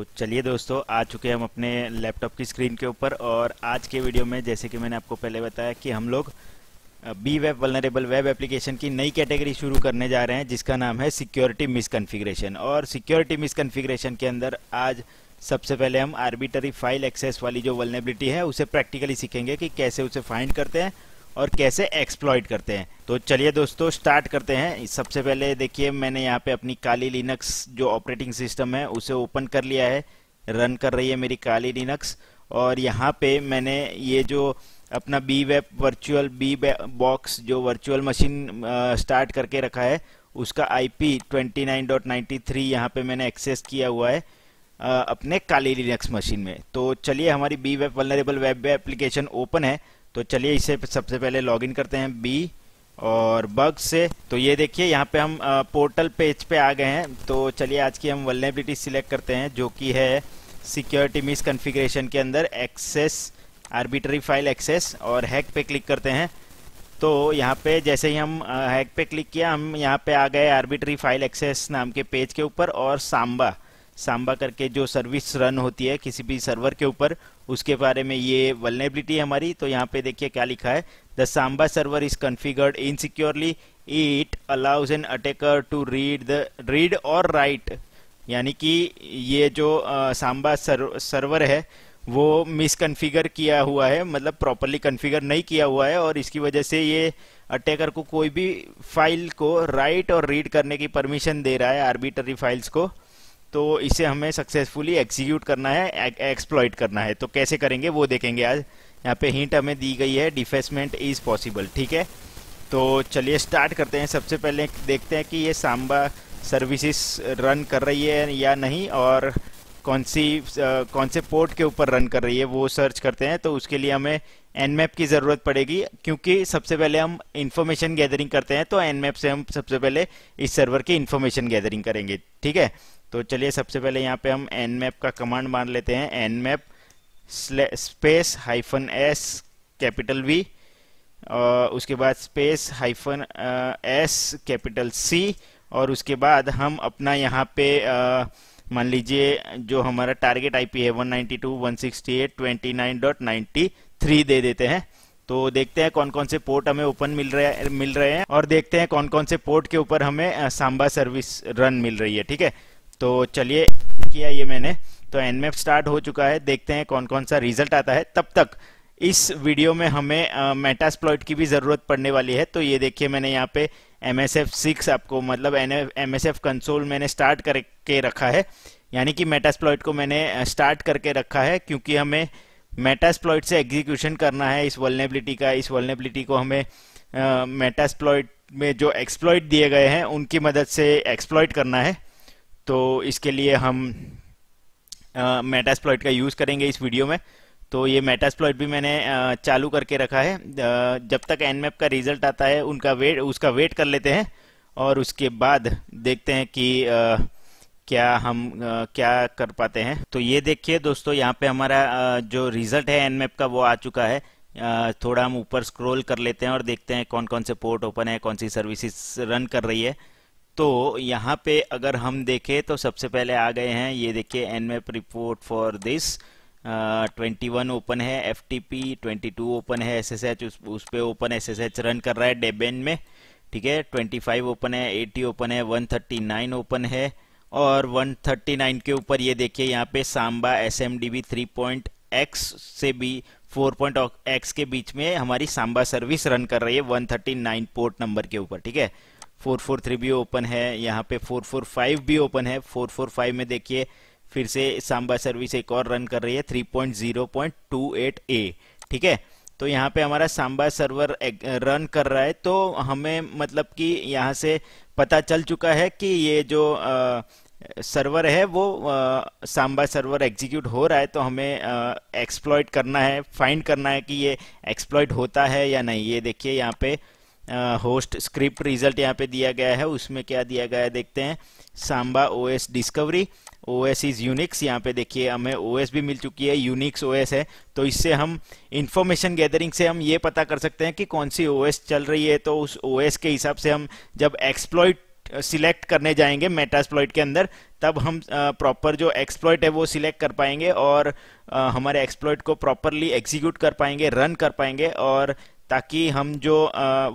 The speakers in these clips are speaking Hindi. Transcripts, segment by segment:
तो चलिए दोस्तों आ चुके हम अपने लैपटॉप की स्क्रीन के ऊपर और आज के वीडियो में जैसे कि मैंने आपको पहले बताया कि हम लोग B web vulnerable web application की नई कैटेगरी शुरू करने जा रहे हैं जिसका नाम है सिक्योरिटी मिसकन्फिग्रेशन और सिक्योरिटी मिसकन्फिग्रेशन के अंदर आज सबसे पहले हम आर्बिटरी फाइल एक्सेस वाली जो वलनेबिलिटी है उसे प्रैक्टिकली सीखेंगे कि कैसे उसे फाइंड करते हैं और कैसे एक्सप्लॉयट करते हैं तो चलिए दोस्तों स्टार्ट करते हैं सबसे पहले देखिए मैंने यहाँ पे अपनी काली लिनक्स जो ऑपरेटिंग सिस्टम है उसे ओपन कर लिया है रन कर रही है मेरी काली लिनक्स और यहाँ पे मैंने ये जो अपना B web virtual B box जो वर्चुअल मशीन स्टार्ट करके रखा है उसका आईपी 29.93 यहाँ पे मैंने एक्सेस किया हुआ है आ, अपने काली लिनक्स मशीन में तो चलिए हमारी B web vulnerable web application open है तो चलिए इसे सबसे पहले लॉगिन करते हैं बी और बग से तो ये देखिए यहाँ पे हम पोर्टल पेज पे आ गए हैं तो चलिए आज की हम वलनेबिलिटी सिलेक्ट करते हैं जो कि है सिक्योरिटी मिस कन्फिग्रेशन के अंदर एक्सेस आर्बिट्री फाइल एक्सेस और हैक पे क्लिक करते हैं तो यहाँ पे जैसे ही हम हैक पे क्लिक किया हम यहाँ पे आ गए आर्बिट्री फाइल एक्सेस नाम के पेज के ऊपर और सांबा सांबा करके जो सर्विस रन होती है किसी भी सर्वर के ऊपर उसके बारे में ये वलनेबिलिटी है हमारी तो यहाँ पे देखिए क्या लिखा है the Samba server is configured insecurely it allows an attacker to read the read और राइट यानी कि ये जो सांबा सर्वर है वो मिसकन्फिगर किया हुआ है मतलब प्रॉपरली कन्फिगर नहीं किया हुआ है और इसकी वजह से ये अटैकर को कोई भी फाइल को राइट और रीड करने की परमिशन दे रहा है आर्बिटरी फाइल्स को तो इसे हमें सक्सेसफुली एग्जीक्यूट करना है एक्सप्लॉइट करना है तो कैसे करेंगे वो देखेंगे आज यहाँ पे हिंट हमें दी गई है डिफेसमेंट इज़ पॉसिबल ठीक है तो चलिए स्टार्ट करते हैं सबसे पहले देखते हैं कि ये सांबा सर्विसेज रन कर रही है या नहीं और कौन सी कौन से पोर्ट के ऊपर रन कर रही है वो सर्च करते हैं तो उसके लिए हमें एनमैप की ज़रूरत पड़ेगी क्योंकि सबसे पहले हम इन्फॉर्मेशन गैदरिंग करते हैं तो एनमैप से हम सबसे पहले इस सर्वर की इन्फॉर्मेशन गैदरिंग करेंगे ठीक है तो चलिए सबसे पहले यहाँ पे हम एन मैप का कमांड मान लेते हैं nmap space hyphen S capital V उसके बाद space hyphen S capital C और उसके बाद हम अपना यहाँ पे मान लीजिए जो हमारा टारगेट आईपी है 192.168.29.93 दे देते हैं तो देखते हैं कौन कौन से पोर्ट हमें ओपन मिल रहे मिल रहे हैं और देखते हैं कौन कौन से पोर्ट के ऊपर हमें सांबा सर्विस रन मिल रही है ठीक है तो चलिए किया ये मैंने तो एनमेप स्टार्ट हो चुका है देखते हैं कौन कौन सा रिजल्ट आता है तब तक इस वीडियो में हमें मेटास्प्लॉइट की भी ज़रूरत पड़ने वाली है तो ये देखिए मैंने यहाँ पे एम एस एफ सिक्स आपको मतलब एम एस एफ कंसोल मैंने स्टार्ट करके रखा है यानी कि मेटास्प्लॉइट को मैंने स्टार्ट करके रखा है क्योंकि हमें मेटास्प्लॉइट से एग्जीक्यूशन करना है इस वर्नेबिलिटी का इस वलनेबिलिटी को हमें मेटास्प्लॉइट में जो एक्सप्लॉइट दिए गए हैं उनकी मदद से एक्सप्लॉइट करना है तो इसके लिए हम मेटास्प्लॉइट का यूज़ करेंगे इस वीडियो में तो ये मेटास्प्लॉइट भी मैंने uh, चालू करके रखा है uh, जब तक एनमैप का रिजल्ट आता है उनका वेट उसका वेट कर लेते हैं और उसके बाद देखते हैं कि uh, क्या हम क्या कर पाते हैं तो ये देखिए दोस्तों यहाँ पे हमारा जो रिजल्ट है एनमैप का वो आ चुका है थोड़ा हम ऊपर स्क्रोल कर लेते हैं और देखते हैं कौन कौन से पोर्ट ओपन है कौन सी सर्विसेज रन कर रही है तो यहाँ पे अगर हम देखें तो सबसे पहले आ गए हैं ये देखिए nmap report for this twenty one open है F T P twenty two open है एस एस एच उस पर open S S H run कर रहा है डेबेन में ठीक है ट्वेंटी फाइव ओपन है एटी ओपन है वन थर्टी नाइन ओपन है और 139 के ऊपर ये देखिए यहाँ पे Samba S M B D three point X से भी फोर पॉइंट एक्स के बीच में हमारी सांबा सर्विस रन कर रही है नाइन पोर्ट नंबर के ऊपर ठीक है फोर फोर थ्री भी ओपन है यहाँ पे फोर फोर फाइव भी ओपन है फोर फोर फाइव में देखिए फिर से सांबा सर्विस एक और रन कर रही है three point zero point two eight A ठीक है तो यहाँ पे हमारा सांबा सर्वर रन कर रहा है तो हमें मतलब कि यहाँ से पता चल चुका है कि ये जो आ, सर्वर है वो आ, सांबा सर्वर एग्जीक्यूट हो रहा है तो हमें एक्सप्लॉयट करना है फाइंड करना है कि ये एक्सप्लॉयट होता है या नहीं ये देखिए यहाँ पे होस्ट स्क्रिप्ट रिजल्ट यहाँ पे दिया गया है उसमें क्या दिया गया है देखते हैं Samba OS discovery OS is Unix यहाँ पे देखिए हमें ओएस भी मिल चुकी है यूनिक्स ओएस है तो इससे हम इंफॉर्मेशन गैदरिंग से हम ये पता कर सकते हैं कि कौन सी ओएस चल रही है तो उस ओएस के हिसाब से हम जब एक्सप्लॉइट सिलेक्ट करने जाएंगे मेटास्प्लॉइट के अंदर तब हम प्रॉपर जो एक्सप्लॉइट है वो सिलेक्ट कर पाएंगे और आ, हमारे एक्सप्लॉइट को प्रॉपरली एग्जीक्यूट कर पाएंगे रन कर पाएंगे और ताकि हम जो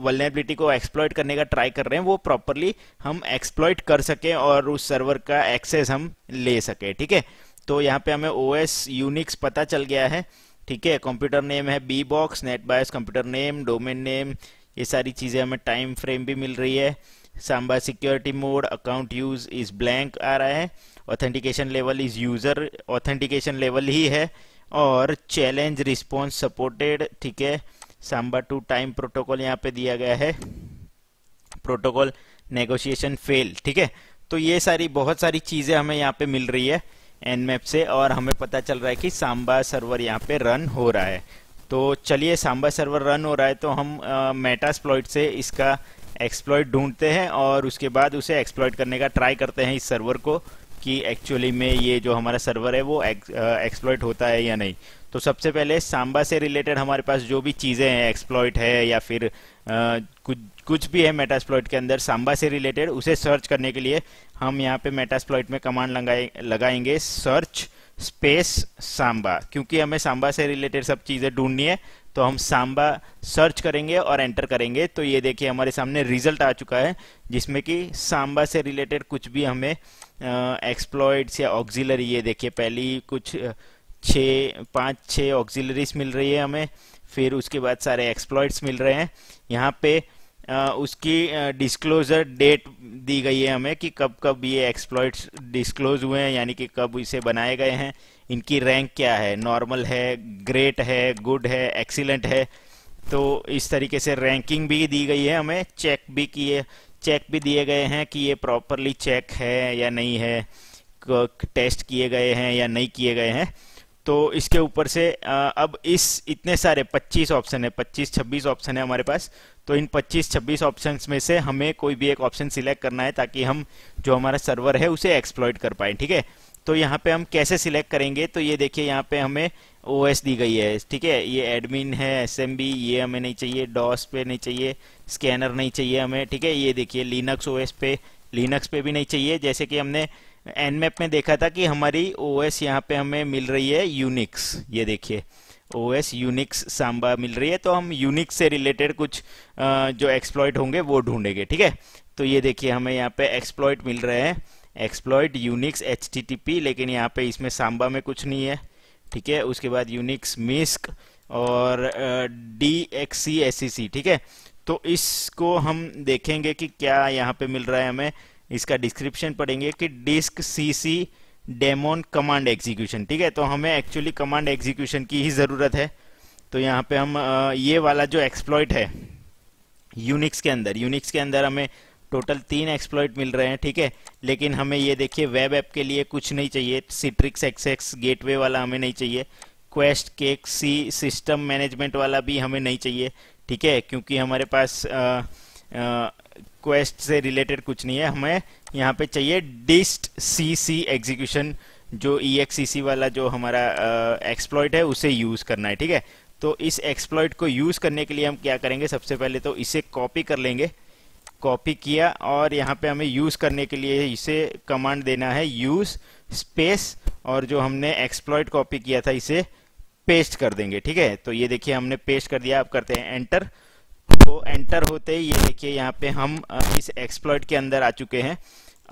वलनेबिलिटी को एक्सप्लॉयट करने का ट्राई कर रहे हैं वो प्रॉपरली हम एक्सप्लॉयट कर सकें और उस सर्वर का एक्सेस हम ले सकें ठीक है तो यहाँ पे हमें ओ एस यूनिक्स पता चल गया है ठीक है कंप्यूटर नेम है B box NetBIOS computer name domain name ये सारी चीज़ें हमें टाइम फ्रेम भी मिल रही है Samba security mode account use is blank आ रहा है authentication level is user authentication level ही है और चैलेंज रिस्पॉन्स सपोर्टेड ठीक है सांबा टू टाइम प्रोटोकॉल यहाँ पे दिया गया है प्रोटोकॉल नेगोशिएशन फेल ठीक है तो ये सारी बहुत सारी चीज़ें हमें यहाँ पे मिल रही है एनमेप से और हमें पता चल रहा है कि सांबा सर्वर यहाँ पे रन हो रहा है तो चलिए सांबा सर्वर रन हो रहा है तो हम मेटास्प्लॉइट से इसका एक्सप्लॉइट ढूंढते हैं और उसके बाद उसे एक्सप्लॉइट करने का ट्राई करते हैं इस सर्वर को कि एक्चुअली में ये जो हमारा सर्वर है वो एक्सप्लॉइट होता है या नहीं तो सबसे पहले सांबा से रिलेटेड हमारे पास जो भी चीज़ें हैं एक्सप्लॉइट है या फिर आ, कुछ कुछ भी है मेटास्प्लॉइट के अंदर सांबा से रिलेटेड उसे सर्च करने के लिए हम यहाँ पे मेटास्प्लॉइट में कमांड लगाए लगाएंगे सर्च स्पेस सांबा क्योंकि हमें सांबा से रिलेटेड सब चीज़ें ढूंढनी है तो हम सांबा सर्च करेंगे और एंटर करेंगे तो ये देखिए हमारे सामने रिजल्ट आ चुका है जिसमें कि सांबा से रिलेटेड कुछ भी हमें एक्सप्लॉइड्स या ऑक्जिलरी ये देखिए पहली कुछ आ, छः पाँच छः ऑक्सिलरीज मिल रही है हमें फिर उसके बाद सारे एक्सप्लॉइट्स मिल रहे हैं यहाँ पे आ, उसकी डिस्क्लोजर डेट दी गई है हमें कि कब कब ये एक्सप्लॉइट्स डिस्क्लोज हुए हैं यानी कि कब इसे बनाए गए हैं इनकी रैंक क्या है नॉर्मल है ग्रेट है गुड है एक्सीलेंट है तो इस तरीके से रैंकिंग भी दी गई है हमें चेक भी किए चेक भी दिए गए हैं कि ये प्रॉपरली चेक है या नहीं है टेस्ट किए गए हैं या नहीं किए गए हैं तो इसके ऊपर से अब इस इतने सारे 25 ऑप्शन है 25 26 ऑप्शन है हमारे पास तो इन 25 26 ऑप्शंस में से हमें कोई भी एक ऑप्शन सिलेक्ट करना है ताकि हम जो हमारा सर्वर है उसे एक्सप्लॉयट कर पाए ठीक है तो यहाँ पे हम कैसे सिलेक्ट करेंगे तो ये देखिए यहाँ पे हमें ओ दी गई है ठीक है ये एडमिन है एस ये हमें नहीं चाहिए डॉस पे नहीं चाहिए स्कैनर नहीं चाहिए हमें ठीक है ये देखिए लिनक्स ओ पे लिनक्स पे भी नहीं चाहिए जैसे कि हमने एनमैप में देखा था कि हमारी ओ एस यहाँ पे हमें मिल रही है यूनिक्स ये देखिए ओ एस यूनिक्स सांबा मिल रही है तो हम यूनिक्स से रिलेटेड कुछ जो एक्सप्लॉयट होंगे वो ढूंढेंगे ठीक है तो ये देखिए हमें यहाँ पे एक्सप्लॉयट मिल रहे हैं एक्सप्लॉयट यूनिक्स एच लेकिन यहाँ पे इसमें सांबा में कुछ नहीं है ठीक है उसके बाद यूनिक्स मिस्क और D X C S C ठीक है तो इसको हम देखेंगे कि क्या यहाँ पे मिल रहा है हमें इसका डिस्क्रिप्शन पढ़ेंगे कि disk C C daemon command execution ठीक है तो हमें एक्चुअली कमांड एग्जीक्यूशन की ही ज़रूरत है तो यहाँ पे हम ये वाला जो एक्सप्लॉयट है यूनिक्स के अंदर यूनिक्स के अंदर हमें टोटल तीन एक्सप्लॉयट मिल रहे हैं ठीक है लेकिन हमें ये देखिए वेब ऐप के लिए कुछ नहीं चाहिए सिट्रिक्स एक्सेक्स गेटवे वाला हमें नहीं चाहिए Quest KACE system management वाला भी हमें नहीं चाहिए ठीक है क्योंकि हमारे पास आ, आ, क्वेस्ट से रिलेटेड कुछ नहीं है हमें यहाँ पे चाहिए डिस्ट सी सी एग्जीक्यूशन जो ई e वाला जो हमारा एक्सप्लॉयट uh, है उसे यूज़ करना है ठीक है तो इस एक्सप्लॉयट को यूज़ करने के लिए हम क्या करेंगे सबसे पहले तो इसे कॉपी कर लेंगे कॉपी किया और यहाँ पे हमें यूज़ करने के लिए इसे कमांड देना है यूज़ स्पेस और जो हमने एक्सप्लॉयट कॉपी किया था इसे पेस्ट कर देंगे ठीक है तो ये देखिए हमने पेस्ट कर दिया आप करते हैं एंटर तो एंटर होते ही ये देखिए यहाँ पे हम इस एक्सप्लॉयट के अंदर आ चुके हैं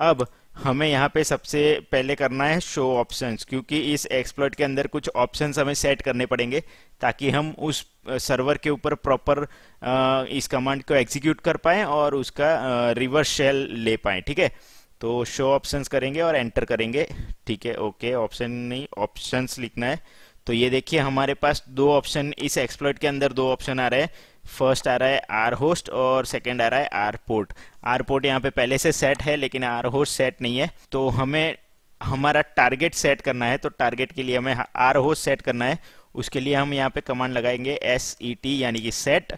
अब हमें यहाँ पे सबसे पहले करना है शो ऑप्शंस क्योंकि इस एक्सप्लॉयट के अंदर कुछ ऑप्शंस हमें सेट करने पड़ेंगे ताकि हम उस सर्वर के ऊपर प्रॉपर इस कमांड को एग्जीक्यूट कर पाए और उसका रिवर्स शेल ले पाए ठीक है तो शो ऑप्शंस करेंगे और एंटर करेंगे ठीक है ओके ऑप्शन नहीं ऑप्शंस लिखना है तो ये देखिए हमारे पास दो ऑप्शन इस एक्सप्लॉयट के अंदर दो ऑप्शन आ रहे हैं फर्स्ट आ रहा है आर होस्ट और सेकंड आ रहा है आर पोर्ट आर पोर्ट यहाँ पे पहले से सेट है लेकिन आर होस्ट सेट नहीं है तो हमें हमारा टारगेट सेट करना है तो टारगेट के लिए हमें आर होस्ट सेट करना है उसके लिए हम यहाँ पे कमांड लगाएंगे एस ई टी यानी कि सेट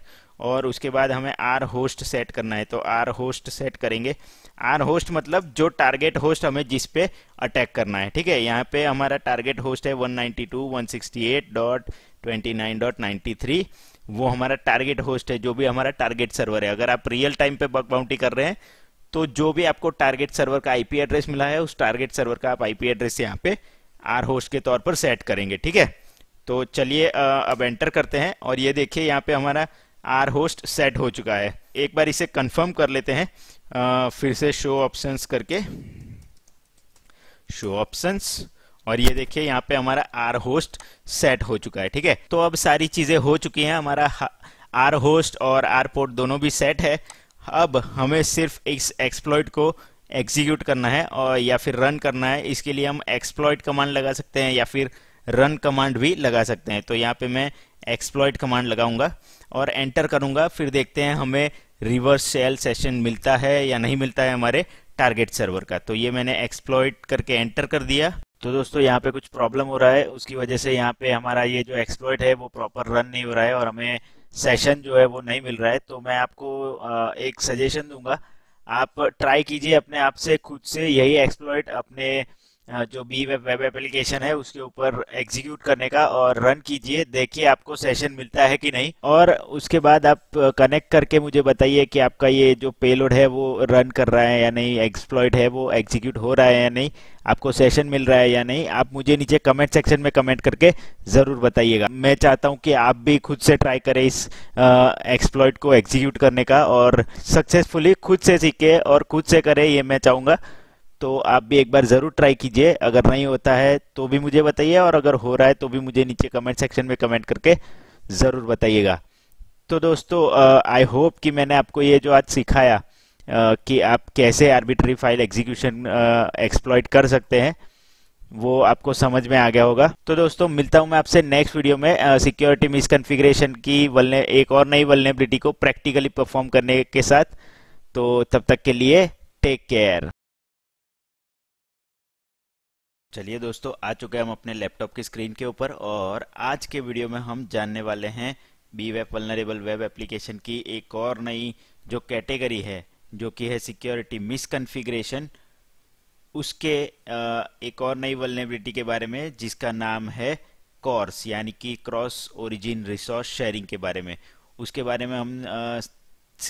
और उसके बाद हमें आर होस्ट सेट करना है तो आर होस्ट सेट करेंगे आर होस्ट मतलब जो टारगेट होस्ट हमें जिस पे अटैक करना है ठीक है यहाँ पे हमारा टारगेट होस्ट है 192.168.29.93 वो हमारा टारगेट होस्ट है जो भी हमारा टारगेट सर्वर है अगर आप रियल टाइम पे बग बाउंटी कर रहे हैं तो जो भी आपको टारगेट सर्वर का आईपी एड्रेस मिला है उस टारगेट सर्वर का आप आईपी एड्रेस यहाँ पे आर होस्ट के तौर पर सेट करेंगे ठीक है तो चलिए अब एंटर करते हैं और ये देखिए यहाँ पे हमारा आर होस्ट सेट हो चुका है एक बार इसे कंफर्म कर लेते हैं आ, फिर से शो ऑप्शन करके शो ऑप्शंस और ये देखिए यहाँ पे हमारा आर होस्ट सेट हो चुका है ठीक है तो अब सारी चीजें हो चुकी हैं हमारा आर होस्ट और आर पोर्ट दोनों भी सेट है अब हमें सिर्फ इस एक्सप्लॉइट को एग्जीक्यूट करना है और या फिर रन करना है इसके लिए हम एक्सप्लॉइट कमांड लगा सकते हैं या फिर रन कमांड भी लगा सकते हैं तो यहाँ पे मैं एक्सप्लॉइट कमांड लगाऊंगा और एंटर करूंगा फिर देखते हैं हमें रिवर्स सेल सेशन मिलता है या नहीं मिलता है हमारे टारगेट सर्वर का तो ये मैंने एक्सप्लॉइट करके एंटर कर दिया तो दोस्तों यहाँ पे कुछ प्रॉब्लम हो रहा है उसकी वजह से यहाँ पे हमारा ये जो एक्सप्लोइट है वो प्रॉपर रन नहीं हो रहा है और हमें सेशन जो है वो नहीं मिल रहा है तो मैं आपको एक सजेशन दूंगा आप ट्राई कीजिए अपने आप से खुद से यही एक्सप्लोइट अपने जो बी वेब वेब एप्लीकेशन है उसके ऊपर एग्जीक्यूट करने का और रन कीजिए देखिए आपको सेशन मिलता है कि नहीं और उसके बाद आप कनेक्ट करके मुझे बताइए कि आपका ये जो पेलोड है वो रन कर रहा है या नहीं एक्सप्लॉयड है वो एग्जीक्यूट हो रहा है या नहीं आपको सेशन मिल रहा है या नहीं आप मुझे नीचे कमेंट सेक्शन में कमेंट करके ज़रूर बताइएगा मैं चाहता हूँ कि आप भी खुद से ट्राई करें इस एक्सप्लॉयड को एग्जीक्यूट करने का और सक्सेसफुली खुद से सीखे और खुद से करें ये मैं चाहूँगा तो आप भी एक बार ज़रूर ट्राई कीजिए अगर नहीं होता है तो भी मुझे बताइए और अगर हो रहा है तो भी मुझे नीचे कमेंट सेक्शन में कमेंट करके ज़रूर बताइएगा तो दोस्तों आई होप कि मैंने आपको ये जो आज सिखाया कि आप कैसे आर्बिट्री फाइल एग्जीक्यूशन एक्सप्लॉयट कर सकते हैं वो आपको समझ में आ गया होगा तो दोस्तों मिलता हूं मैं आपसे नेक्स्ट वीडियो में सिक्योरिटी uh, की वलने एक और नई वलनेबिलिटी को प्रैक्टिकली परफॉर्म करने के साथ तो तब तक के लिए टेक केयर चलिए दोस्तों आ चुके हैं हम अपने लैपटॉप की स्क्रीन के ऊपर और आज के वीडियो में हम जानने वाले हैं B web vulnerable web application की एक और नई जो कैटेगरी है जो कि है सिक्योरिटी मिसकन्फिग्रेशन उसके एक और नई वलनेबिलिटी के बारे में जिसका नाम है कॉर्स यानी कि क्रॉस ओरिजिन रिसोर्स शेयरिंग के बारे में उसके बारे में हम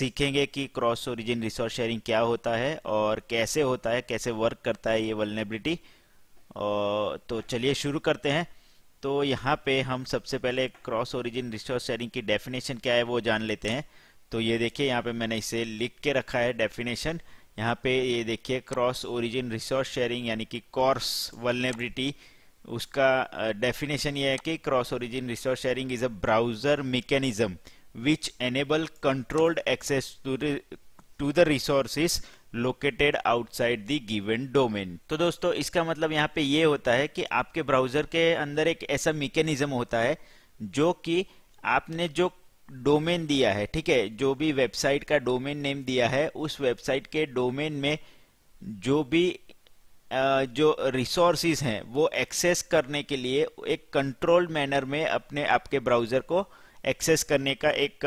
सीखेंगे कि क्रॉस ओरिजिन रिसोर्स शेयरिंग क्या होता है और कैसे होता है कैसे वर्क करता है ये वलनेबिलिटी तो चलिए शुरू करते हैं तो यहाँ पे हम सबसे पहले क्रॉस ओरिजिन रिसोर्स शेयरिंग की डेफिनेशन क्या है वो जान लेते हैं तो ये देखिए यहाँ पे मैंने इसे लिख के रखा है डेफिनेशन यहाँ पे ये देखिए क्रॉस ओरिजिन रिसोर्स शेयरिंग यानी कि कॉर्स वलनेबिलिटी उसका डेफिनेशन ये है कि cross origin resource sharing is a browser mechanism which enable controlled access to the resources located outside the given domain तो दोस्तों इसका मतलब यहाँ पे ये होता है कि आपके ब्राउजर के अंदर एक ऐसा मेकेनिज्म होता है जो कि आपने जो डोमेन दिया है ठीक है जो भी वेबसाइट का डोमेन नेम दिया है उस वेबसाइट के डोमेन में जो भी जो रिसोर्सिस हैं वो एक्सेस करने के लिए एक कंट्रोल मैनर में अपने आपके ब्राउजर को एक्सेस करने का एक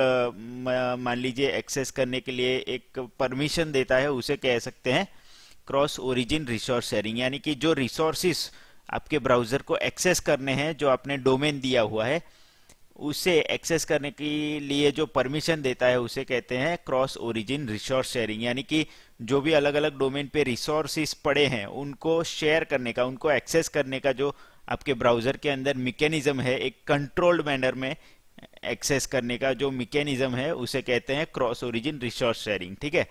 मान लीजिए एक्सेस करने के लिए एक परमिशन देता है उसे कह सकते हैं क्रॉस ओरिजिन रिसोर्स शेयरिंग यानी कि जो रिसोर्सिस आपके ब्राउजर को एक्सेस करने हैं जो आपने डोमेन दिया हुआ है उसे एक्सेस करने के लिए जो परमिशन देता है उसे कहते हैं क्रॉस ओरिजिन रिसोर्स शेयरिंग यानी कि जो भी अलग अलग डोमेन पे रिसोर्सिस पड़े हैं उनको शेयर करने का उनको एक्सेस करने का जो आपके ब्राउजर के अंदर मिकेनिज्म है एक कंट्रोल्ड मैनर में एक्सेस करने का जो मैकेनिज्म है उसे कहते हैं क्रॉस ओरिजिन रिसोर्स शेयरिंग ठीक है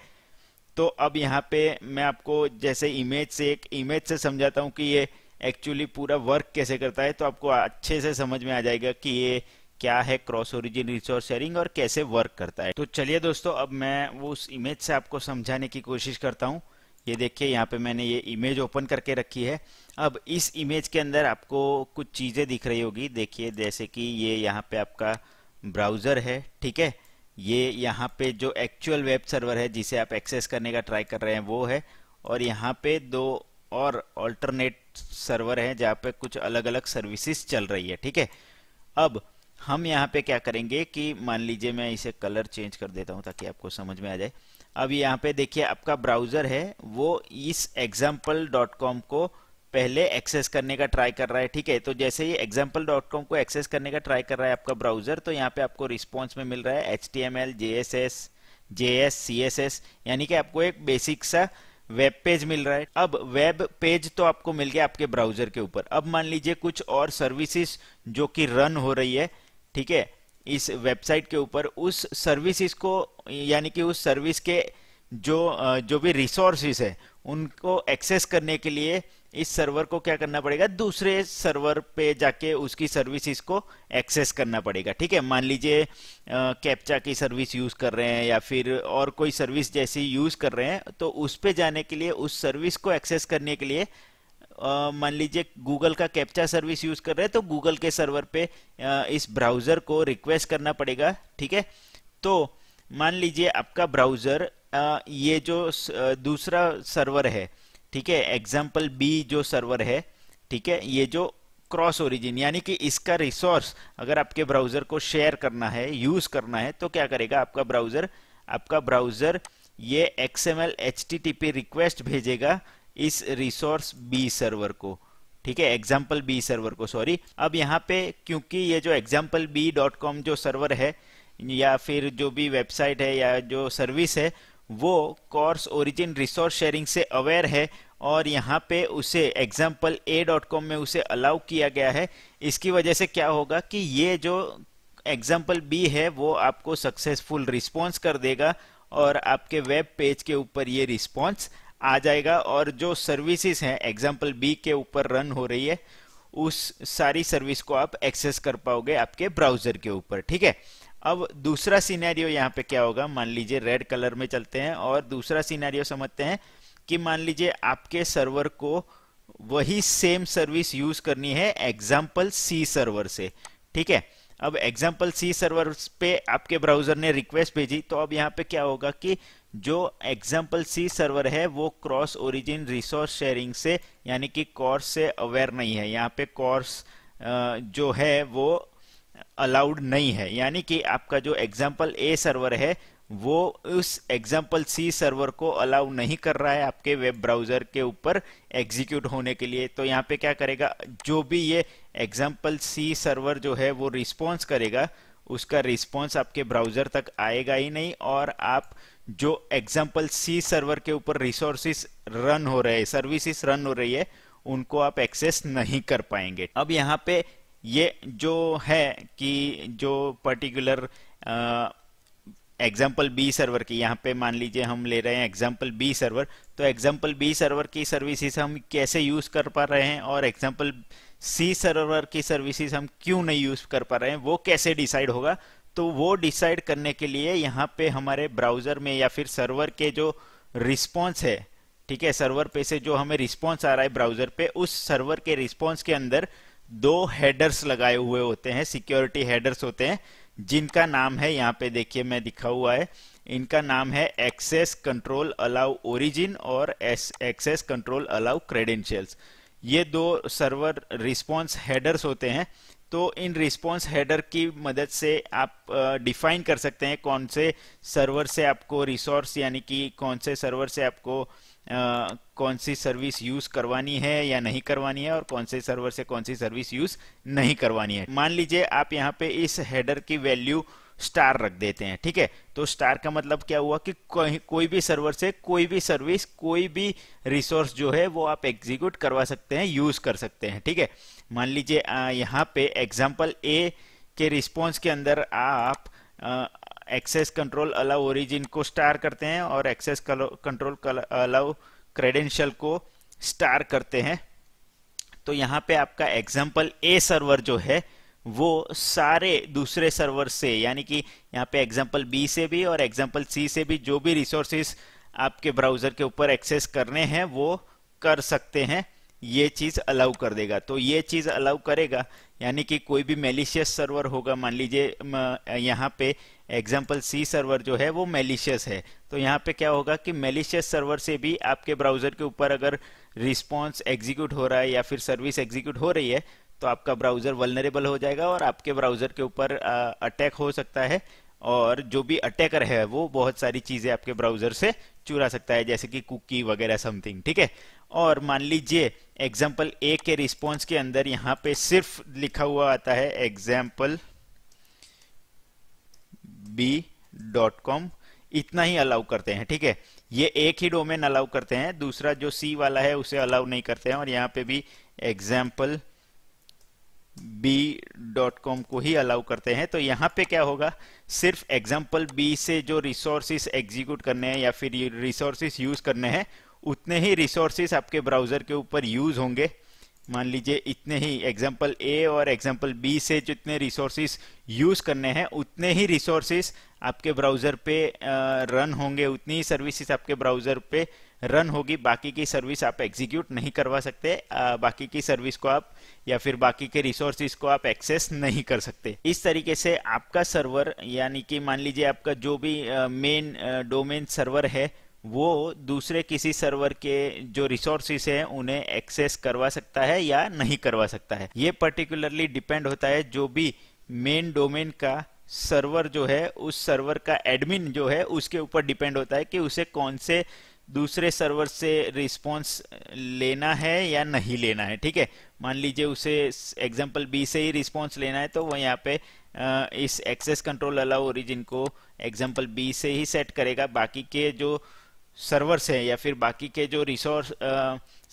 तो अब यहाँ पे मैं आपको जैसे इमेज से एक इमेज से समझाता हूँ कि ये एक्चुअली पूरा वर्क कैसे करता है तो आपको अच्छे से समझ में आ जाएगा कि ये क्या है क्रॉस ओरिजिन रिसोर्स शेयरिंग और कैसे वर्क करता है तो चलिए दोस्तों अब मैं वो उस इमेज से आपको समझाने की कोशिश करता हूँ ये देखिए यहाँ पे मैंने ये इमेज ओपन करके रखी है अब इस इमेज के अंदर आपको कुछ चीज़ें दिख रही होगी देखिए जैसे कि ये यहाँ पे आपका ब्राउज़र है ठीक है ये यहाँ पे जो एक्चुअल वेब सर्वर है जिसे आप एक्सेस करने का ट्राई कर रहे हैं वो है और यहाँ पे दो और ऑल्टरनेट सर्वर हैं जहाँ पे कुछ अलग अलग सर्विसेज चल रही है ठीक है अब हम यहाँ पे क्या करेंगे कि मान लीजिए मैं इसे कलर चेंज कर देता हूँ ताकि आपको समझ में आ जाए अब यहाँ पे देखिए आपका ब्राउज़र है वो इस एग्जाम्पल डॉट कॉम को पहले एक्सेस करने का ट्राई कर रहा है ठीक है तो जैसे ये एग्जाम्पल डॉट कॉम को एक्सेस करने का ट्राई कर रहा है आपका ब्राउजर तो यहाँ पे आपको रिस्पॉन्स में मिल रहा है H T M L J S S J S C S S यानी कि आपको एक बेसिक सा वेब पेज मिल रहा है अब वेब पेज तो आपको मिल गया आपके ब्राउजर के ऊपर अब मान लीजिए कुछ और सर्विसेज जो कि रन हो रही है ठीक है इस वेबसाइट के ऊपर उस सर्विसेज को यानी कि उस सर्विस के जो जो भी रिसोर्सेज है उनको एक्सेस करने के लिए इस सर्वर को क्या करना पड़ेगा दूसरे सर्वर पे जाके उसकी सर्विस को एक्सेस करना पड़ेगा ठीक है मान लीजिए कैप्चा की सर्विस यूज़ कर रहे हैं या फिर और कोई सर्विस जैसी यूज़ कर रहे हैं तो उस पे जाने के लिए उस सर्विस को एक्सेस करने के लिए मान लीजिए गूगल का कैप्चा सर्विस यूज़ कर रहे हैं तो गूगल के सर्वर पे आ, इस ब्राउज़र को रिक्वेस्ट करना पड़ेगा ठीक है तो मान लीजिए आपका ब्राउज़र ये जो दूसरा सर्वर है ठीक है एग्जाम्पल बी जो सर्वर है ठीक है ये जो क्रॉस ओरिजिन यानी कि इसका रिसोर्स अगर आपके ब्राउजर को शेयर करना है यूज करना है तो क्या करेगा आपका ब्राउजर आपका ब्राउजर ये एक्सएमएल एचटीटीपी रिक्वेस्ट भेजेगा इस रिसोर्स बी सर्वर को ठीक है एग्जाम्पल बी सर्वर को सॉरी अब यहाँ पे क्योंकि ये जो एग्जाम्पल बी डॉट कॉम जो सर्वर है या फिर जो भी वेबसाइट है या जो सर्विस है वो कोर्स ओरिजिन रिसोर्स शेयरिंग से अवेयर है और यहाँ पे उसे एग्जाम्पल ए डॉट कॉम में उसे अलाउ किया गया है इसकी वजह से क्या होगा कि ये जो एग्जाम्पल बी है वो आपको सक्सेसफुल रिस्पॉन्स कर देगा और आपके वेब पेज के ऊपर ये रिस्पॉन्स आ जाएगा और जो सर्विसेज हैं एग्जाम्पल बी के ऊपर रन हो रही है उस सारी सर्विस को आप एक्सेस कर पाओगे आपके ब्राउजर के ऊपर ठीक है अब दूसरा सीनैरियो यहाँ पे क्या होगा मान लीजिए रेड कलर में चलते हैं और दूसरा सीनैरियो समझते हैं कि मान लीजिए आपके सर्वर को वही सेम सर्विस यूज करनी है एग्जाम्पल सी सर्वर से ठीक है अब एग्जाम्पल सी सर्वर पे आपके ब्राउजर ने रिक्वेस्ट भेजी तो अब यहाँ पे क्या होगा कि जो एग्जाम्पल सी सर्वर है वो क्रॉस ओरिजिन रिसोर्स शेयरिंग से यानी कि कोर्स से अवेयर नहीं है यहाँ पे कोर्स जो है वो अलाउड नहीं है यानी कि आपका जो एग्जाम्पल ए सर्वर है वो उस एग्जाम्पल सी सर्वर को अलाउ नहीं कर रहा है आपके वेब ब्राउजर के ऊपर एग्जीक्यूट होने के लिए तो यहाँ पे क्या करेगा जो भी ये एग्जाम्पल सी सर्वर जो है वो रिस्पॉन्स करेगा उसका रिस्पॉन्स आपके ब्राउजर तक आएगा ही नहीं और आप जो एग्जाम्पल सी सर्वर के ऊपर रिसोर्सिस रन हो रहे हैं सर्विसेस रन हो रही है उनको आप एक्सेस नहीं कर पाएंगे अब यहाँ पे ये जो है कि जो पर्टिकुलर एग्जाम्पल बी सर्वर की यहाँ पे मान लीजिए हम ले रहे हैं एग्जाम्पल बी सर्वर तो एग्जाम्पल बी सर्वर की सर्विसेज हम कैसे यूज कर पा रहे हैं और एग्जाम्पल सी सर्वर की सर्विसेज हम क्यों नहीं यूज कर पा रहे हैं वो कैसे डिसाइड होगा तो वो डिसाइड करने के लिए यहाँ पे हमारे ब्राउजर में या फिर सर्वर के जो रिस्पॉन्स है ठीक है सर्वर पे से जो हमें रिस्पॉन्स आ रहा है ब्राउजर पे उस सर्वर के रिस्पॉन्स के अंदर दो हेडर्स लगाए हुए होते हैं सिक्योरिटी हेडर्स होते हैं जिनका नाम है यहाँ पे देखिए मैं दिखा हुआ है इनका नाम है एक्सेस कंट्रोल अलाउ ओरिजिन और एक्सेस कंट्रोल अलाउ क्रेडेंशियल्स ये दो सर्वर रिस्पॉन्स हेडर्स होते हैं तो इन रिस्पॉन्स हेडर की मदद से आप डिफाइन कर सकते हैं कौन से सर्वर से आपको रिसोर्स यानी कि कौन से सर्वर से आपको कौन सी सर्विस यूज करवानी है या नहीं करवानी है और कौन से सर्वर से कौन सी सर्विस यूज नहीं करवानी है मान लीजिए आप यहाँ पे इस हेडर की वैल्यू स्टार रख देते हैं ठीक है तो स्टार का मतलब क्या हुआ कि कोई कोई भी सर्वर से कोई भी सर्विस कोई भी रिसोर्स जो है वो आप एग्जीक्यूट करवा सकते हैं यूज कर सकते हैं ठीक है मान लीजिए यहाँ पे एग्जाम्पल ए के रिस्पॉन्स के अंदर आप एक्सेस कंट्रोल अलाउ ओरिजिन को स्टार करते हैं और एक्सेस कंट्रोल अलाउ क्रेडेंशियल को स्टार करते हैं तो यहाँ पे आपका एग्जाम्पल ए सर्वर जो है वो सारे दूसरे सर्वर से यानी कि यहाँ पे एग्जाम्पल बी से भी और एग्जाम्पल सी से भी जो भी रिसोर्सेस आपके ब्राउजर के ऊपर एक्सेस करने हैं वो कर सकते हैं ये चीज अलाउ कर देगा तो ये चीज अलाउ करेगा यानी कि कोई भी मेलिशियस सर्वर होगा मान लीजिए यहाँ पे एग्जाम्पल सी सर्वर जो है वो मेलिशियस है तो यहाँ पे क्या होगा कि मेलिशियस सर्वर से भी आपके ब्राउजर के ऊपर अगर रिस्पॉन्स एग्जीक्यूट हो रहा है या फिर सर्विस एग्जीक्यूट हो रही है तो आपका ब्राउजर वलनरेबल हो जाएगा और आपके ब्राउजर के ऊपर अटैक हो सकता है और जो भी अटैकर है वो बहुत सारी चीजें आपके ब्राउजर से चुरा सकता है जैसे कि कुकी वगैरह समथिंग ठीक है और मान लीजिए एग्जाम्पल ए के रिस्पॉन्स के अंदर यहाँ पे सिर्फ लिखा हुआ आता है एग्जाम्पल बी डॉट कॉम इतना ही अलाउ करते हैं ठीक है ये एक ही डोमेन अलाउ करते हैं दूसरा जो सी वाला है उसे अलाउ नहीं करते हैं और यहां पे भी एग्जाम्पल बी डॉट कॉम को ही अलाउ करते हैं तो यहां पे क्या होगा सिर्फ एग्जाम्पल बी से जो रिसोर्सिस एग्जीक्यूट करने हैं या फिर रिसोर्सिस यूज करने हैं उतने ही रिसोर्सिस आपके ब्राउजर के ऊपर यूज होंगे मान लीजिए इतने ही एग्जाम्पल ए और एग्जाम्पल बी से जितने रिसोर्सिस यूज करने हैं उतने ही रिसोर्सिस आपके ब्राउजर पे रन होंगे उतनी ही सर्विसेज आपके ब्राउजर पे रन होगी बाकी की सर्विस आप एग्जीक्यूट नहीं करवा सकते बाकी की सर्विस को आप या फिर बाकी के रिसोर्सिस को आप एक्सेस नहीं कर सकते इस तरीके से आपका सर्वर यानी कि मान लीजिए आपका जो भी मेन डोमेन सर्वर है वो दूसरे किसी सर्वर के जो रिसोर्सिस हैं उन्हें एक्सेस करवा सकता है या नहीं करवा सकता है ये पर्टिकुलरली डिपेंड होता है जो भी मेन डोमेन का सर्वर जो है उस सर्वर का एडमिन जो है उसके ऊपर डिपेंड होता है कि उसे कौन से दूसरे सर्वर से रिस्पॉन्स लेना है या नहीं लेना है ठीक है मान लीजिए उसे एग्जाम्पल बी से ही रिस्पॉन्स लेना है तो वह यहाँ पे इस एक्सेस कंट्रोल अलाउ ओरिजिन को एग्जाम्पल बी से ही सेट करेगा बाकी के जो सर्वर्स हैं या फिर बाकी के जो रिसोर्स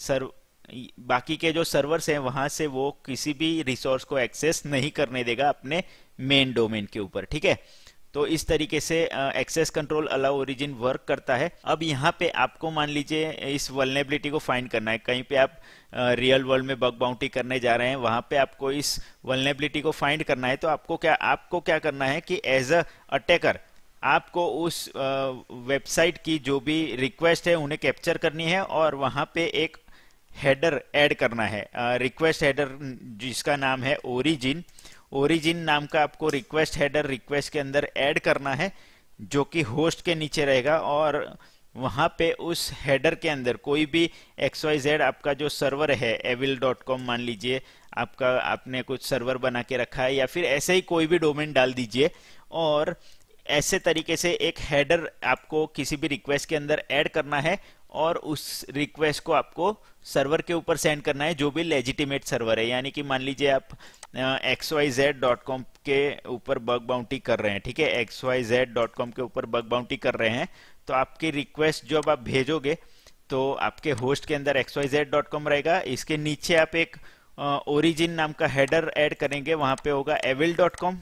सर्व बाकी के जो सर्वर्स हैं वहां से वो किसी भी रिसोर्स को एक्सेस नहीं करने देगा अपने मेन डोमेन के ऊपर ठीक है तो इस तरीके से access control allow origin work करता है अब यहाँ पे आपको मान लीजिए इस वलनेबिलिटी को फाइंड करना है कहीं पे आप रियल uh, वर्ल्ड में बग बाउंटी करने जा रहे हैं वहां पे आपको इस वलनेबिलिटी को फाइंड करना है तो आपको क्या आपको क्या करना है कि एज अ अटैकर आपको उस वेबसाइट की जो भी रिक्वेस्ट है उन्हें कैप्चर करनी है और वहां पे एक हेडर ऐड करना है रिक्वेस्ट हेडर जिसका नाम है ओरिजिन ओरिजिन नाम का आपको रिक्वेस्ट हेडर रिक्वेस्ट के अंदर ऐड करना है जो कि होस्ट के नीचे रहेगा और वहां पे उस हेडर के अंदर कोई भी एक्स वाई जेड आपका जो सर्वर है एविल डॉट कॉम मान लीजिए आपका आपने कुछ सर्वर बना के रखा है या फिर ऐसे ही कोई भी डोमेन डाल दीजिए और ऐसे तरीके से एक हेडर आपको किसी भी रिक्वेस्ट के अंदर ऐड करना है और उस रिक्वेस्ट को आपको सर्वर के ऊपर सेंड करना है जो भी लेजिटिमेट सर्वर है यानी कि मान लीजिए आप X Y Z dot com के ऊपर बग बाउंटी कर रहे हैं ठीक है X Y Z dot com के ऊपर बग बाउंटी कर रहे हैं तो आपकी रिक्वेस्ट जब आप भेजोगे तो आपके होस्ट के अंदर X Y Z dot com रहेगा इसके नीचे आप एक ओरिजिन नाम का हेडर ऐड करेंगे वहां पे होगा एविल डॉट कॉम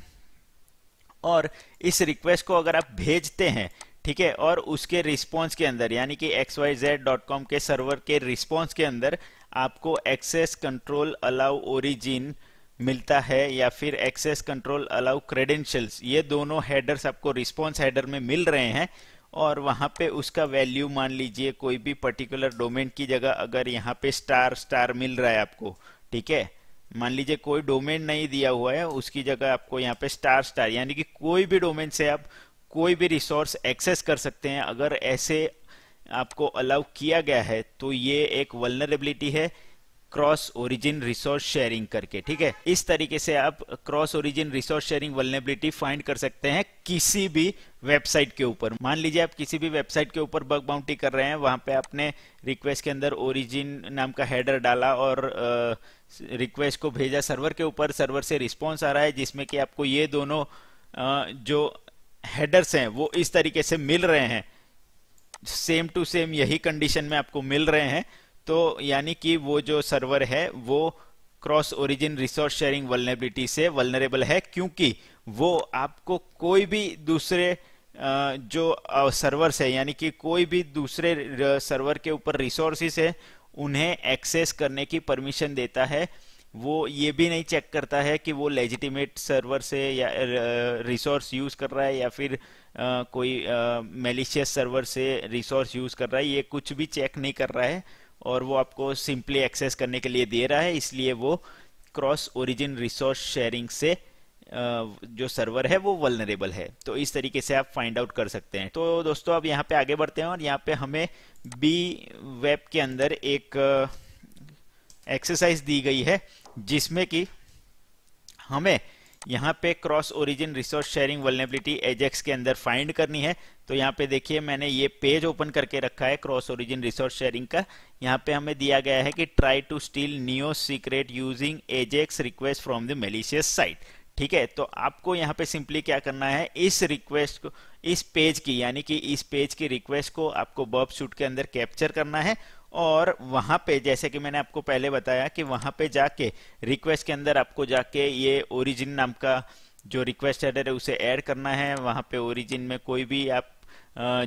और इस रिक्वेस्ट को अगर आप भेजते हैं ठीक है और उसके रिस्पॉन्स के अंदर यानी कि X Y Z dot com के सर्वर के रिस्पॉन्स के अंदर आपको एक्सेस कंट्रोल अलाउ ओरिजिन मिलता है या फिर एक्सेस कंट्रोल अलाउ क्रेडेंशियल्स ये दोनों हेडर्स आपको रिस्पॉन्स हेडर में मिल रहे हैं और वहाँ पे उसका वैल्यू मान लीजिए कोई भी पर्टिकुलर डोमेन की जगह अगर यहाँ पे स्टार स्टार मिल रहा है आपको ठीक है मान लीजिए कोई डोमेन नहीं दिया हुआ है उसकी जगह आपको यहाँ पे स्टार स्टार यानी कि कोई भी डोमेन से आप कोई भी रिसोर्स एक्सेस कर सकते हैं अगर ऐसे आपको अलाउ किया गया है तो ये एक वलनरेबिलिटी है क्रॉस ओरिजिन रिसोर्स शेयरिंग करके ठीक है इस तरीके से आप cross origin resource sharing vulnerability find कर सकते हैं किसी भी वेबसाइट के ऊपर मान लीजिए आप किसी भी वेबसाइट के ऊपर बग बाउंटी कर रहे हैं वहां पे आपने रिक्वेस्ट के अंदर ओरिजिन नाम का हेडर डाला और आ, रिक्वेस्ट को भेजा सर्वर के ऊपर सर्वर से रिस्पॉन्स आ रहा है जिसमें कि आपको ये दोनों जो हेडर्स हैं वो इस तरीके से मिल रहे हैं सेम टू सेम यही कंडीशन में आपको मिल रहे हैं तो यानी कि वो जो सर्वर है वो cross origin resource sharing vulnerability से वलनरेबल है क्योंकि वो आपको कोई भी दूसरे जो सर्वर्स है यानी कि कोई भी दूसरे सर्वर के ऊपर रिसोर्सिस है उन्हें एक्सेस करने की परमिशन देता है वो ये भी नहीं चेक करता है कि वो लेजिटिमेट सर्वर से या रिसोर्स यूज़ कर रहा है या फिर आ, कोई मेलिशियस सर्वर से रिसोर्स यूज़ कर रहा है ये कुछ भी चेक नहीं कर रहा है और वो आपको सिंपली एक्सेस करने के लिए दे रहा है इसलिए वो क्रॉस ओरिजिन रिसोर्स शेयरिंग से जो सर्वर है वो वलनरेबल है तो इस तरीके से आप फाइंड आउट कर सकते हैं तो दोस्तों अब यहाँ पे आगे बढ़ते हैं और यहाँ पे हमें बी वेब के अंदर एक एक्सरसाइज दी गई है जिसमें कि हमें यहाँ पे cross origin resource sharing vulnerability Ajax के अंदर फाइंड करनी है तो यहाँ पे देखिए मैंने ये पेज ओपन करके रखा है क्रॉस ओरिजिन रिसोर्स शेयरिंग का यहाँ पे हमें दिया गया है कि try to steal neo secret using AJAX request from the malicious site ठीक है तो आपको यहाँ पे सिंपली क्या करना है इस रिक्वेस्ट को इस पेज की यानी कि इस पेज की रिक्वेस्ट को आपको बर्ब शूट के अंदर कैप्चर करना है और वहां पे जैसे कि मैंने आपको पहले बताया कि वहां पे जाके रिक्वेस्ट के अंदर आपको जाके ये ओरिजिन नाम का जो रिक्वेस्ट हेडर है उसे ऐड करना है वहां पे ओरिजिन में कोई भी आप